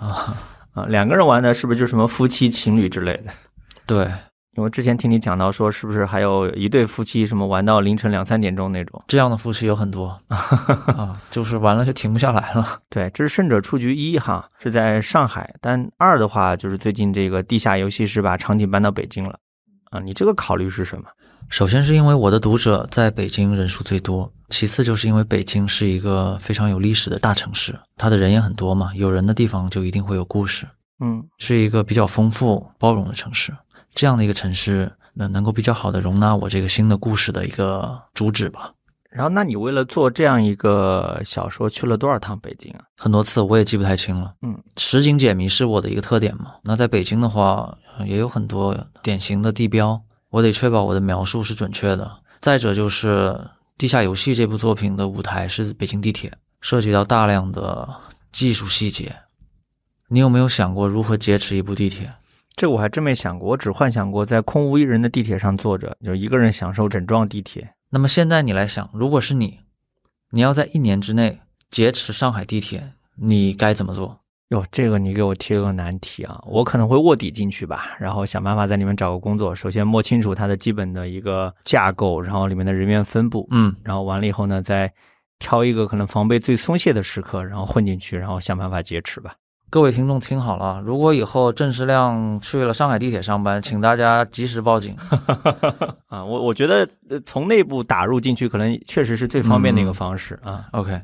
啊，两个人玩的，是不是就什么夫妻情侣之类的？对，因为之前听你讲到说，是不是还有一对夫妻什么玩到凌晨两三点钟那种？这样的夫妻有很多 啊，就是玩了就停不下来了。对，这是胜者出局一哈，是在上海，但二的话就是最近这个地下游戏是把场景搬到北京了啊。你这个考虑是什么？首先是因为我的读者在北京人数最多，其次就是因为北京是一个非常有历史的大城市，它的人也很多嘛，有人的地方就一定会有故事，嗯，是一个比较丰富包容的城市，这样的一个城市，那能够比较好的容纳我这个新的故事的一个主旨吧。然后，那你为了做这样一个小说，去了多少趟北京啊？很多次，我也记不太清了。嗯，实景解谜是我的一个特点嘛。那在北京的话，也有很多典型的地标。我得确保我的描述是准确的。再者就是《地下游戏》这部作品的舞台是北京地铁，涉及到大量的技术细节。你有没有想过如何劫持一部地铁？这我还真没想过，我只幻想过在空无一人的地铁上坐着，就一个人享受整幢地铁。那么现在你来想，如果是你，你要在一年之内劫持上海地铁，你该怎么做？哟，这个你给我提了个难题啊！我可能会卧底进去吧，然后想办法在里面找个工作。首先摸清楚它的基本的一个架构，然后里面的人员分布，嗯，然后完了以后呢，再挑一个可能防备最松懈的时刻，然后混进去，然后想办法劫持吧。各位听众听好了，如果以后郑世亮去了上海地铁上班，请大家及时报警。啊，我我觉得从内部打入进去，可能确实是最方便的一个方式啊。OK，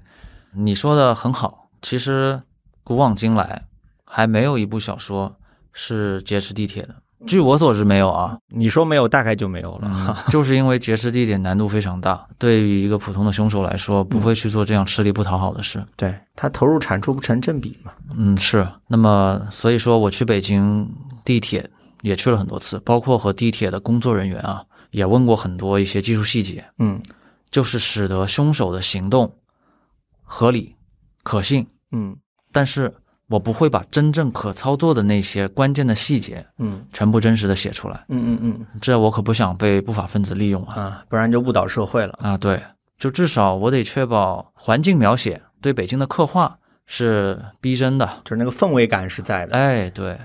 你说的很好，其实。古往今来，还没有一部小说是劫持地铁的。据我所知，没有啊。你说没有，大概就没有了。就是因为劫持地铁难度非常大，对于一个普通的凶手来说，不会去做这样吃力不讨好的事。对他投入产出不成正比嘛。嗯，是。那么，所以说我去北京地铁也去了很多次，包括和地铁的工作人员啊，也问过很多一些技术细节。嗯，就是使得凶手的行动合理、可信。嗯。但是我不会把真正可操作的那些关键的细节，嗯，全部真实的写出来，嗯嗯嗯，这我可不想被不法分子利用啊，不然就误导社会了啊。对，就至少我得确保环境描写对北京的刻画是逼真的，就是那个氛围感是在的。哎，对，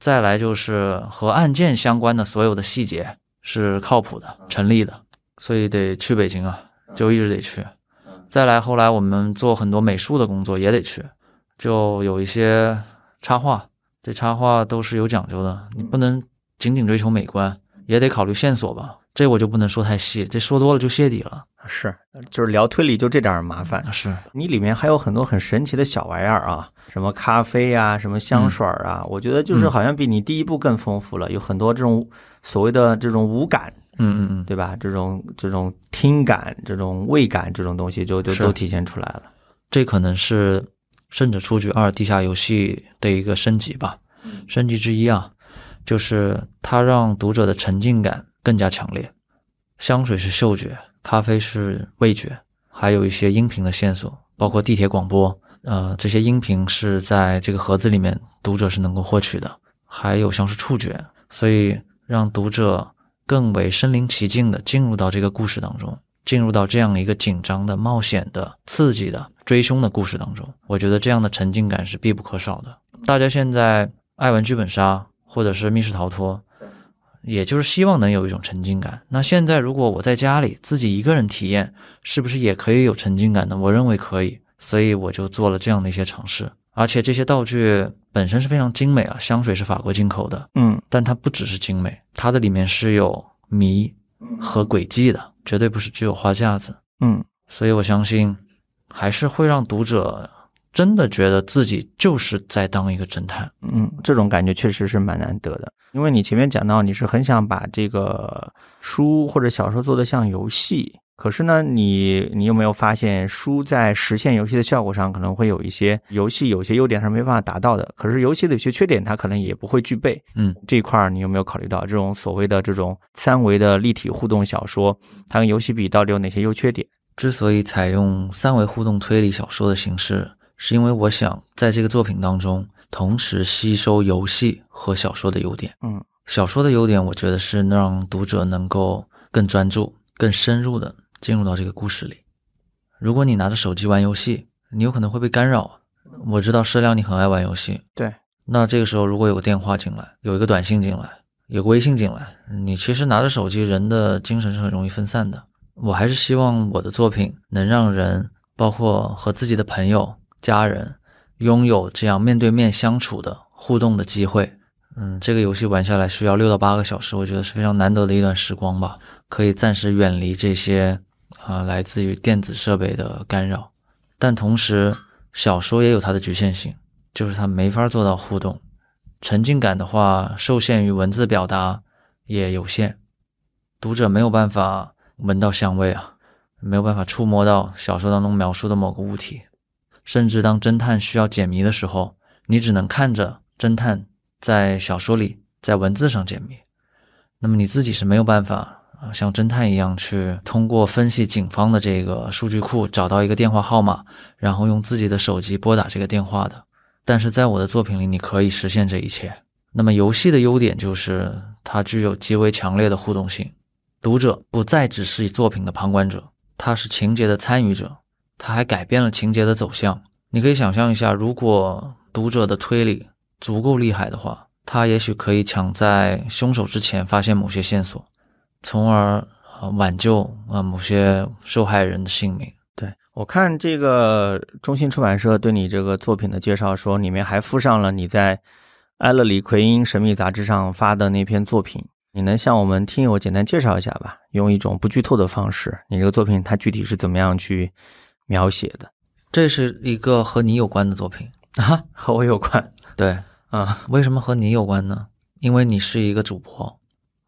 再来就是和案件相关的所有的细节是靠谱的、成立的，所以得去北京啊，就一直得去。再来，后来我们做很多美术的工作也得去。就有一些插画，这插画都是有讲究的，你不能仅仅追求美观，也得考虑线索吧。这我就不能说太细，这说多了就泄底了。是，就是聊推理就这点麻烦。是你里面还有很多很神奇的小玩意儿啊，什么咖啡啊，什么香水儿啊，我觉得就是好像比你第一部更丰富了，有很多这种所谓的这种五感，嗯嗯嗯，对吧？这种这种听感、这种味感这种东西就就都体现出来了。这可能是。甚至出局二地下游戏的一个升级吧，升级之一啊，就是它让读者的沉浸感更加强烈。香水是嗅觉，咖啡是味觉，还有一些音频的线索，包括地铁广播，呃，这些音频是在这个盒子里面，读者是能够获取的。还有像是触觉，所以让读者更为身临其境的进入到这个故事当中，进入到这样一个紧张的、冒险的、刺激的。追凶的故事当中，我觉得这样的沉浸感是必不可少的。大家现在爱玩剧本杀或者是密室逃脱，也就是希望能有一种沉浸感。那现在如果我在家里自己一个人体验，是不是也可以有沉浸感呢？我认为可以，所以我就做了这样的一些尝试。而且这些道具本身是非常精美啊，香水是法国进口的，嗯，但它不只是精美，它的里面是有谜和诡计的，绝对不是只有花架子，嗯，所以我相信。还是会让读者真的觉得自己就是在当一个侦探，嗯，这种感觉确实是蛮难得的。因为你前面讲到你是很想把这个书或者小说做的像游戏，可是呢，你你有没有发现，书在实现游戏的效果上可能会有一些游戏有些优点是没办法达到的，可是游戏的有些缺点它可能也不会具备。嗯，这一块儿你有没有考虑到这种所谓的这种三维的立体互动小说，它跟游戏比到底有哪些优缺点？之所以采用三维互动推理小说的形式，是因为我想在这个作品当中同时吸收游戏和小说的优点。嗯，小说的优点，我觉得是能让读者能够更专注、更深入的进入到这个故事里。如果你拿着手机玩游戏，你有可能会被干扰。我知道，适亮，你很爱玩游戏。对。那这个时候，如果有个电话进来，有一个短信进来，有个微信进来，你其实拿着手机，人的精神是很容易分散的。我还是希望我的作品能让人，包括和自己的朋友、家人，拥有这样面对面相处的互动的机会。嗯，这个游戏玩下来需要六到八个小时，我觉得是非常难得的一段时光吧，可以暂时远离这些啊来自于电子设备的干扰。但同时，小说也有它的局限性，就是它没法做到互动，沉浸感的话受限于文字表达也有限，读者没有办法。闻到香味啊，没有办法触摸到小说当中描述的某个物体，甚至当侦探需要解谜的时候，你只能看着侦探在小说里在文字上解谜，那么你自己是没有办法啊像侦探一样去通过分析警方的这个数据库找到一个电话号码，然后用自己的手机拨打这个电话的。但是在我的作品里，你可以实现这一切。那么游戏的优点就是它具有极为强烈的互动性。读者不再只是作品的旁观者，他是情节的参与者，他还改变了情节的走向。你可以想象一下，如果读者的推理足够厉害的话，他也许可以抢在凶手之前发现某些线索，从而啊挽救啊某些受害人的性命。对我看这个中信出版社对你这个作品的介绍说，里面还附上了你在《埃勒里奎因神秘杂志》上发的那篇作品。你能向我们听友简单介绍一下吧，用一种不剧透的方式，你这个作品它具体是怎么样去描写的？这是一个和你有关的作品啊，和我有关？对，啊，为什么和你有关呢？因为你是一个主播，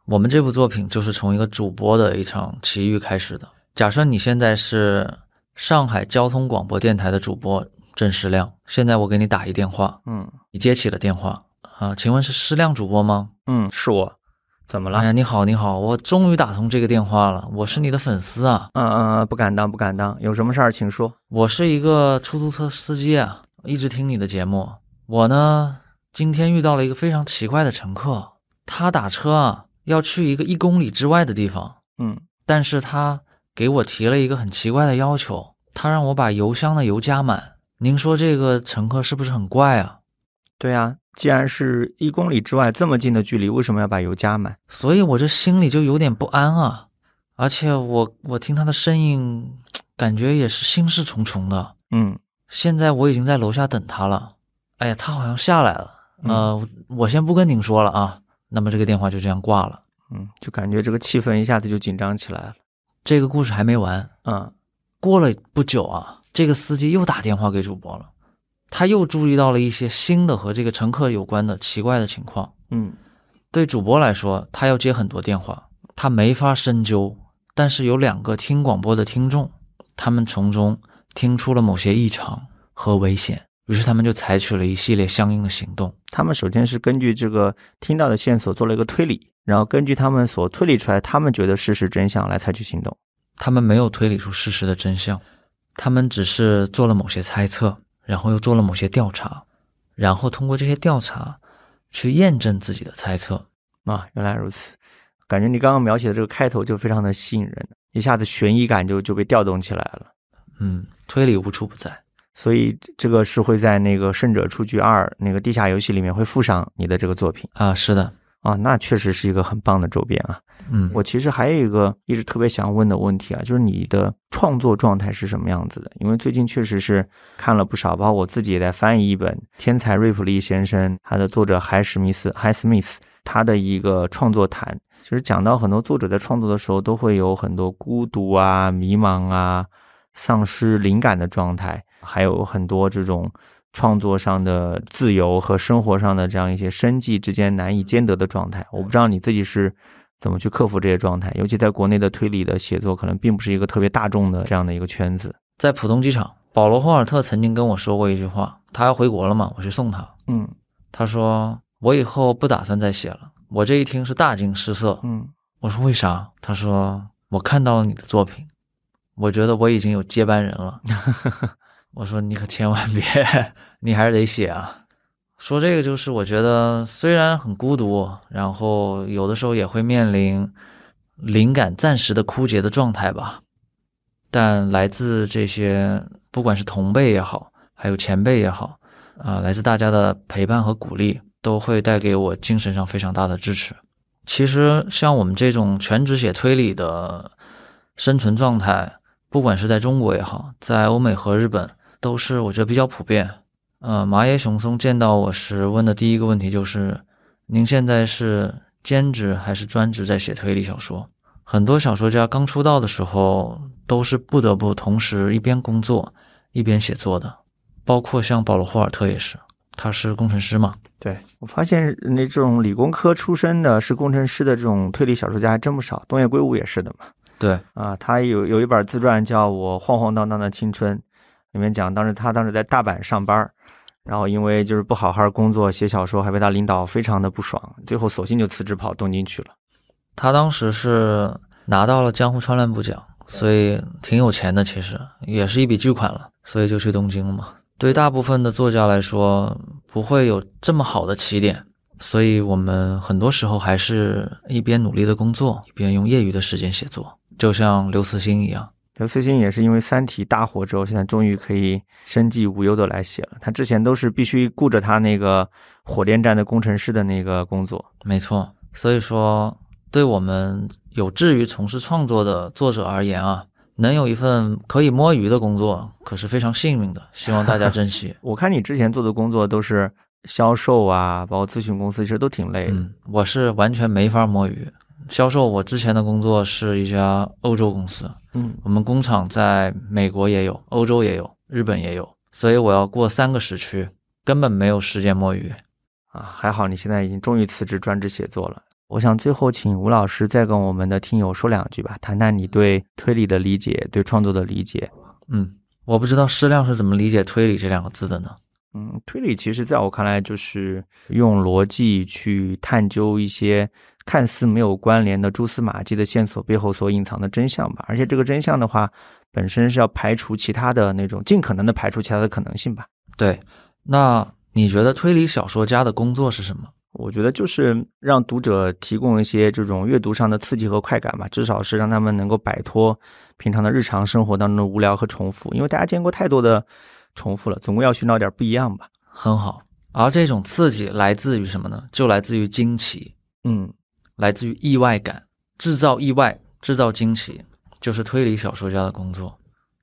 我们这部作品就是从一个主播的一场奇遇开始的。假设你现在是上海交通广播电台的主播郑诗亮，现在我给你打一电话，嗯，你接起了电话啊？请问是诗亮主播吗？嗯，是我。怎么了？哎呀，你好，你好，我终于打通这个电话了。我是你的粉丝啊。嗯嗯，不敢当，不敢当。有什么事儿请说。我是一个出租车司机啊，一直听你的节目。我呢，今天遇到了一个非常奇怪的乘客。他打车啊，要去一个一公里之外的地方。嗯，但是他给我提了一个很奇怪的要求，他让我把油箱的油加满。您说这个乘客是不是很怪啊？对啊，既然是一公里之外这么近的距离，为什么要把油加满？所以，我这心里就有点不安啊。而且，我我听他的声音，感觉也是心事重重的。嗯，现在我已经在楼下等他了。哎呀，他好像下来了。呃，我先不跟您说了啊。那么，这个电话就这样挂了。嗯，就感觉这个气氛一下子就紧张起来了。这个故事还没完。嗯，过了不久啊，这个司机又打电话给主播了。他又注意到了一些新的和这个乘客有关的奇怪的情况。嗯，对主播来说，他要接很多电话，他没法深究。但是有两个听广播的听众，他们从中听出了某些异常和危险，于是他们就采取了一系列相应的行动。他们首先是根据这个听到的线索做了一个推理，然后根据他们所推理出来，他们觉得事实真相来采取行动。他们没有推理出事实的真相，他们只是做了某些猜测。然后又做了某些调查，然后通过这些调查，去验证自己的猜测。啊，原来如此，感觉你刚刚描写的这个开头就非常的吸引人，一下子悬疑感就就被调动起来了。嗯，推理无处不在，所以这个是会在那个《胜者出局二》那个地下游戏里面会附上你的这个作品啊，是的。啊，那确实是一个很棒的周边啊。嗯，我其实还有一个一直特别想问的问题啊，就是你的创作状态是什么样子的？因为最近确实是看了不少，包括我自己也在翻译一本《天才瑞普利先生》，他的作者海史密斯海史密斯他的一个创作谈，其实讲到很多作者在创作的时候都会有很多孤独啊、迷茫啊、丧失灵感的状态，还有很多这种。创作上的自由和生活上的这样一些生计之间难以兼得的状态，我不知道你自己是怎么去克服这些状态。尤其在国内的推理的写作，可能并不是一个特别大众的这样的一个圈子。在浦东机场，保罗·霍尔特曾经跟我说过一句话：“他要回国了嘛，我去送他。”嗯，他说：“我以后不打算再写了。”我这一听是大惊失色。嗯，我说：“为啥？”他说：“我看到了你的作品，我觉得我已经有接班人了。” 我说你可千万别，你还是得写啊。说这个就是，我觉得虽然很孤独，然后有的时候也会面临灵感暂时的枯竭的状态吧。但来自这些不管是同辈也好，还有前辈也好，啊，来自大家的陪伴和鼓励，都会带给我精神上非常大的支持。其实像我们这种全职写推理的生存状态，不管是在中国也好，在欧美和日本。都是我觉得比较普遍。呃，麻耶雄松见到我时问的第一个问题就是：您现在是兼职还是专职在写推理小说？很多小说家刚出道的时候都是不得不同时一边工作一边写作的，包括像保罗·霍尔特也是，他是工程师嘛。对我发现那种理工科出身的是工程师的这种推理小说家还真不少，东野圭吾也是的嘛。对啊，他有有一本自传叫《我晃晃荡荡的青春》。里面讲，当时他当时在大阪上班，然后因为就是不好好工作，写小说还被他领导非常的不爽，最后索性就辞职跑东京去了。他当时是拿到了《江湖川乱部》奖，所以挺有钱的，其实也是一笔巨款了，所以就去东京了嘛。对大部分的作家来说，不会有这么好的起点，所以我们很多时候还是一边努力的工作，一边用业余的时间写作，就像刘慈欣一样。刘慈欣也是因为《三体》大火之后，现在终于可以生计无忧的来写了。他之前都是必须顾着他那个火电站的工程师的那个工作。没错，所以说，对我们有志于从事创作的作者而言啊，能有一份可以摸鱼的工作，可是非常幸运的，希望大家珍惜。我看你之前做的工作都是销售啊，包括咨询公司，其实都挺累的。我是完全没法摸鱼。销售，我之前的工作是一家欧洲公司，嗯，我们工厂在美国也有，欧洲也有，日本也有，所以我要过三个时区，根本没有时间摸鱼，啊，还好你现在已经终于辞职专职写作了。我想最后请吴老师再跟我们的听友说两句吧，谈谈你对推理的理解，对创作的理解。嗯，我不知道适量是怎么理解“推理”这两个字的呢？嗯，推理其实在我看来就是用逻辑去探究一些。看似没有关联的蛛丝马迹的线索背后所隐藏的真相吧，而且这个真相的话，本身是要排除其他的那种，尽可能的排除其他的可能性吧。对，那你觉得推理小说家的工作是什么？我觉得就是让读者提供一些这种阅读上的刺激和快感吧，至少是让他们能够摆脱平常的日常生活当中的无聊和重复，因为大家见过太多的重复了，总归要寻找点不一样吧。很好，而这种刺激来自于什么呢？就来自于惊奇。嗯。来自于意外感，制造意外，制造惊奇，就是推理小说家的工作。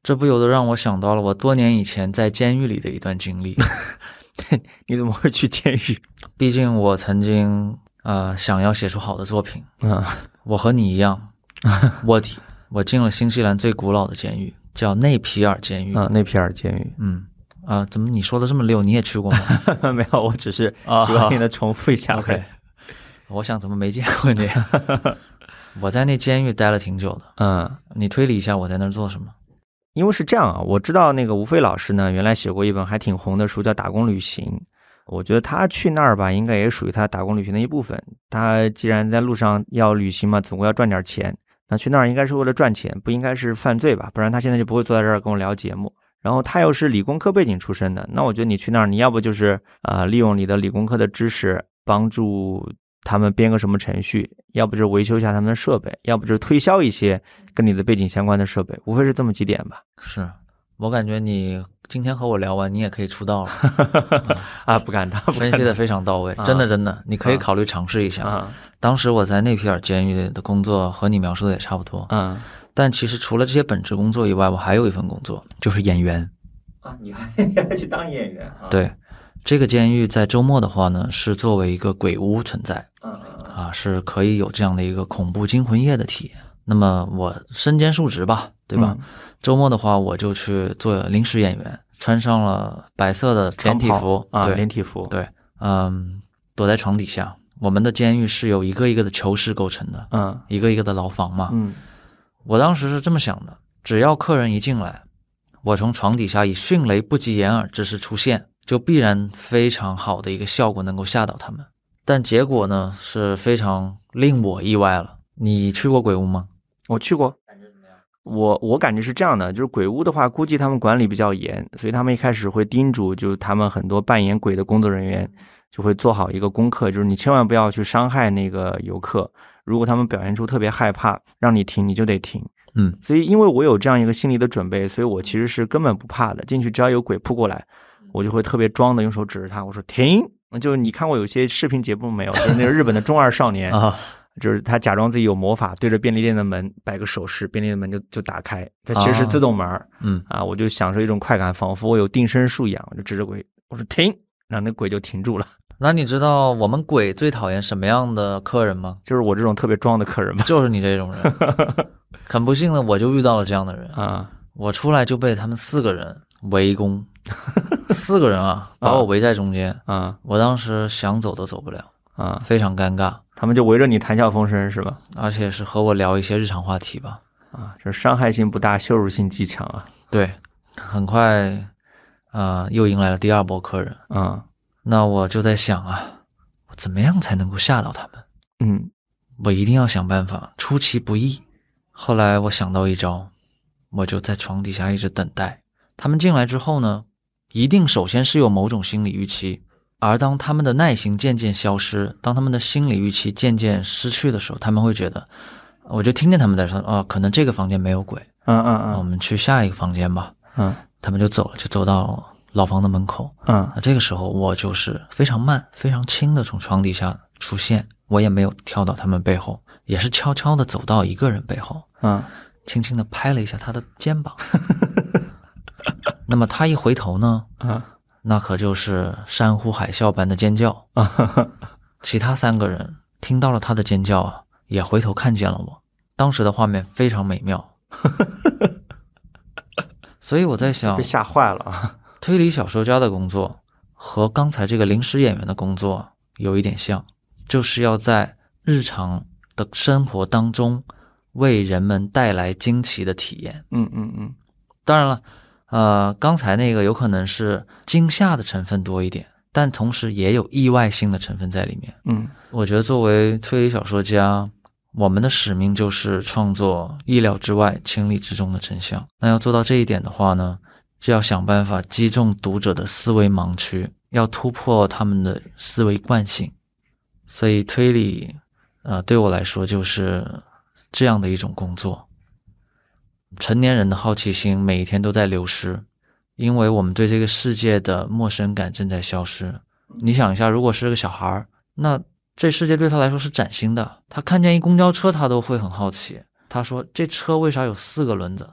这不由得让我想到了我多年以前在监狱里的一段经历。你怎么会去监狱？毕竟我曾经啊想要写出好的作品啊，我和你一样，卧底，我进了新西兰最古老的监狱，叫内皮尔监狱啊，内皮尔监狱，嗯，啊，怎么你说的这么溜？你也去过吗？没有，我只是希望你能重复一下。我想怎么没见过你？我在那监狱待了挺久的。嗯，你推理一下我在那儿做什么？因为是这样啊，我知道那个吴飞老师呢，原来写过一本还挺红的书，叫《打工旅行》。我觉得他去那儿吧，应该也属于他打工旅行的一部分。他既然在路上要旅行嘛，总归要赚点钱，那去那儿应该是为了赚钱，不应该是犯罪吧？不然他现在就不会坐在这儿跟我聊节目。然后他又是理工科背景出身的，那我觉得你去那儿，你要不就是啊，利用你的理工科的知识帮助。他们编个什么程序，要不就是维修一下他们的设备，要不就是推销一些跟你的背景相关的设备，无非是这么几点吧。是我感觉你今天和我聊完，你也可以出道了 啊！不敢当 分析的非常到位，真的真的，你可以考虑尝试一下。当时我在内皮尔监狱的工作和你描述的也差不多。嗯，但其实除了这些本职工作以外，我还有一份工作，就是演员。啊，你还 你还去当演员啊？对。这个监狱在周末的话呢，是作为一个鬼屋存在，啊，是可以有这样的一个恐怖惊魂夜的体验。那么我身兼数职吧，对吧？周末的话，我就去做临时演员，穿上了白色的连体服啊，连体服，对，嗯，躲在床底下。我们的监狱是由一个一个的囚室构成的，嗯，一个一个的牢房嘛，嗯。我当时是这么想的：只要客人一进来，我从床底下以迅雷不及掩耳之势出现。就必然非常好的一个效果能够吓到他们，但结果呢是非常令我意外了。你去过鬼屋吗？我去过，感觉怎么样？我我感觉是这样的，就是鬼屋的话，估计他们管理比较严，所以他们一开始会叮嘱，就他们很多扮演鬼的工作人员就会做好一个功课，就是你千万不要去伤害那个游客。如果他们表现出特别害怕，让你停，你就得停。嗯，所以因为我有这样一个心理的准备，所以我其实是根本不怕的。进去只要有鬼扑过来。我就会特别装的，用手指着他，我说停。就是你看过有些视频节目没有？就是那个日本的中二少年啊，就是他假装自己有魔法，对着便利店的门摆个手势，便利店的门就就打开。他其实是自动门嗯啊，我就享受一种快感，仿佛我有定身术一样。我就指着鬼，我说停，然后那鬼就停住了。那你知道我们鬼最讨厌什么样的客人吗？就是我这种特别装的客人吗？就是你这种人。很不幸的，我就遇到了这样的人啊！我出来就被他们四个人围攻。四个人啊，把我围在中间啊，我当时想走都走不了啊，非常尴尬。他们就围着你谈笑风生是吧？而且是和我聊一些日常话题吧？啊，就是伤害性不大，羞辱性极强啊。对，很快啊，又迎来了第二波客人啊。那我就在想啊，我怎么样才能够吓到他们？嗯，我一定要想办法出其不意。后来我想到一招，我就在床底下一直等待。他们进来之后呢？一定首先是有某种心理预期，而当他们的耐心渐渐消失，当他们的心理预期渐渐失去的时候，他们会觉得，我就听见他们在说哦，可能这个房间没有鬼，嗯嗯嗯，我们去下一个房间吧，嗯，他们就走了，就走到老房的门口，嗯，这个时候我就是非常慢、非常轻的从床底下出现，我也没有跳到他们背后，也是悄悄的走到一个人背后，嗯，轻轻地拍了一下他的肩膀。那么他一回头呢，啊，那可就是山呼海啸般的尖叫啊！其他三个人听到了他的尖叫啊，也回头看见了我。当时的画面非常美妙，所以我在想，被吓坏了。推理小说家的工作和刚才这个临时演员的工作有一点像，就是要在日常的生活当中为人们带来惊奇的体验。嗯嗯嗯，当然了。呃，刚才那个有可能是惊吓的成分多一点，但同时也有意外性的成分在里面。嗯，我觉得作为推理小说家，我们的使命就是创作意料之外、情理之中的真相。那要做到这一点的话呢，就要想办法击中读者的思维盲区，要突破他们的思维惯性。所以，推理，呃，对我来说就是这样的一种工作。成年人的好奇心每一天都在流失，因为我们对这个世界的陌生感正在消失。你想一下，如果是个小孩儿，那这世界对他来说是崭新的，他看见一公交车，他都会很好奇。他说：“这车为啥有四个轮子？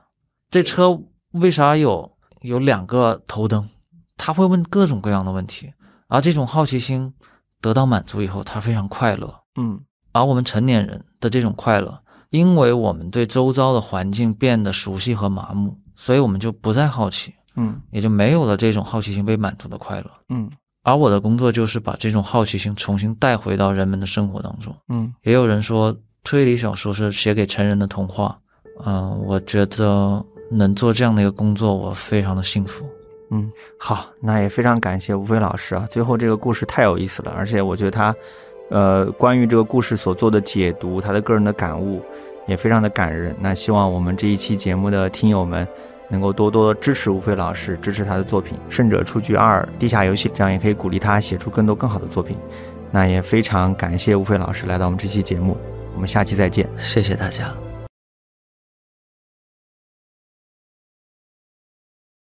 这车为啥有有两个头灯？”他会问各种各样的问题。而这种好奇心得到满足以后，他非常快乐。嗯，而我们成年人的这种快乐。因为我们对周遭的环境变得熟悉和麻木，所以我们就不再好奇，嗯，也就没有了这种好奇心被满足的快乐，嗯。而我的工作就是把这种好奇心重新带回到人们的生活当中，嗯。也有人说推理小说是写给成人的童话，嗯，我觉得能做这样的一个工作，我非常的幸福，嗯。好，那也非常感谢吴飞老师啊，最后这个故事太有意思了，而且我觉得他。呃，关于这个故事所做的解读，他的个人的感悟，也非常的感人。那希望我们这一期节目的听友们，能够多多支持吴飞老师，支持他的作品《胜者出局二：地下游戏》，这样也可以鼓励他写出更多更好的作品。那也非常感谢吴飞老师来到我们这期节目，我们下期再见。谢谢大家。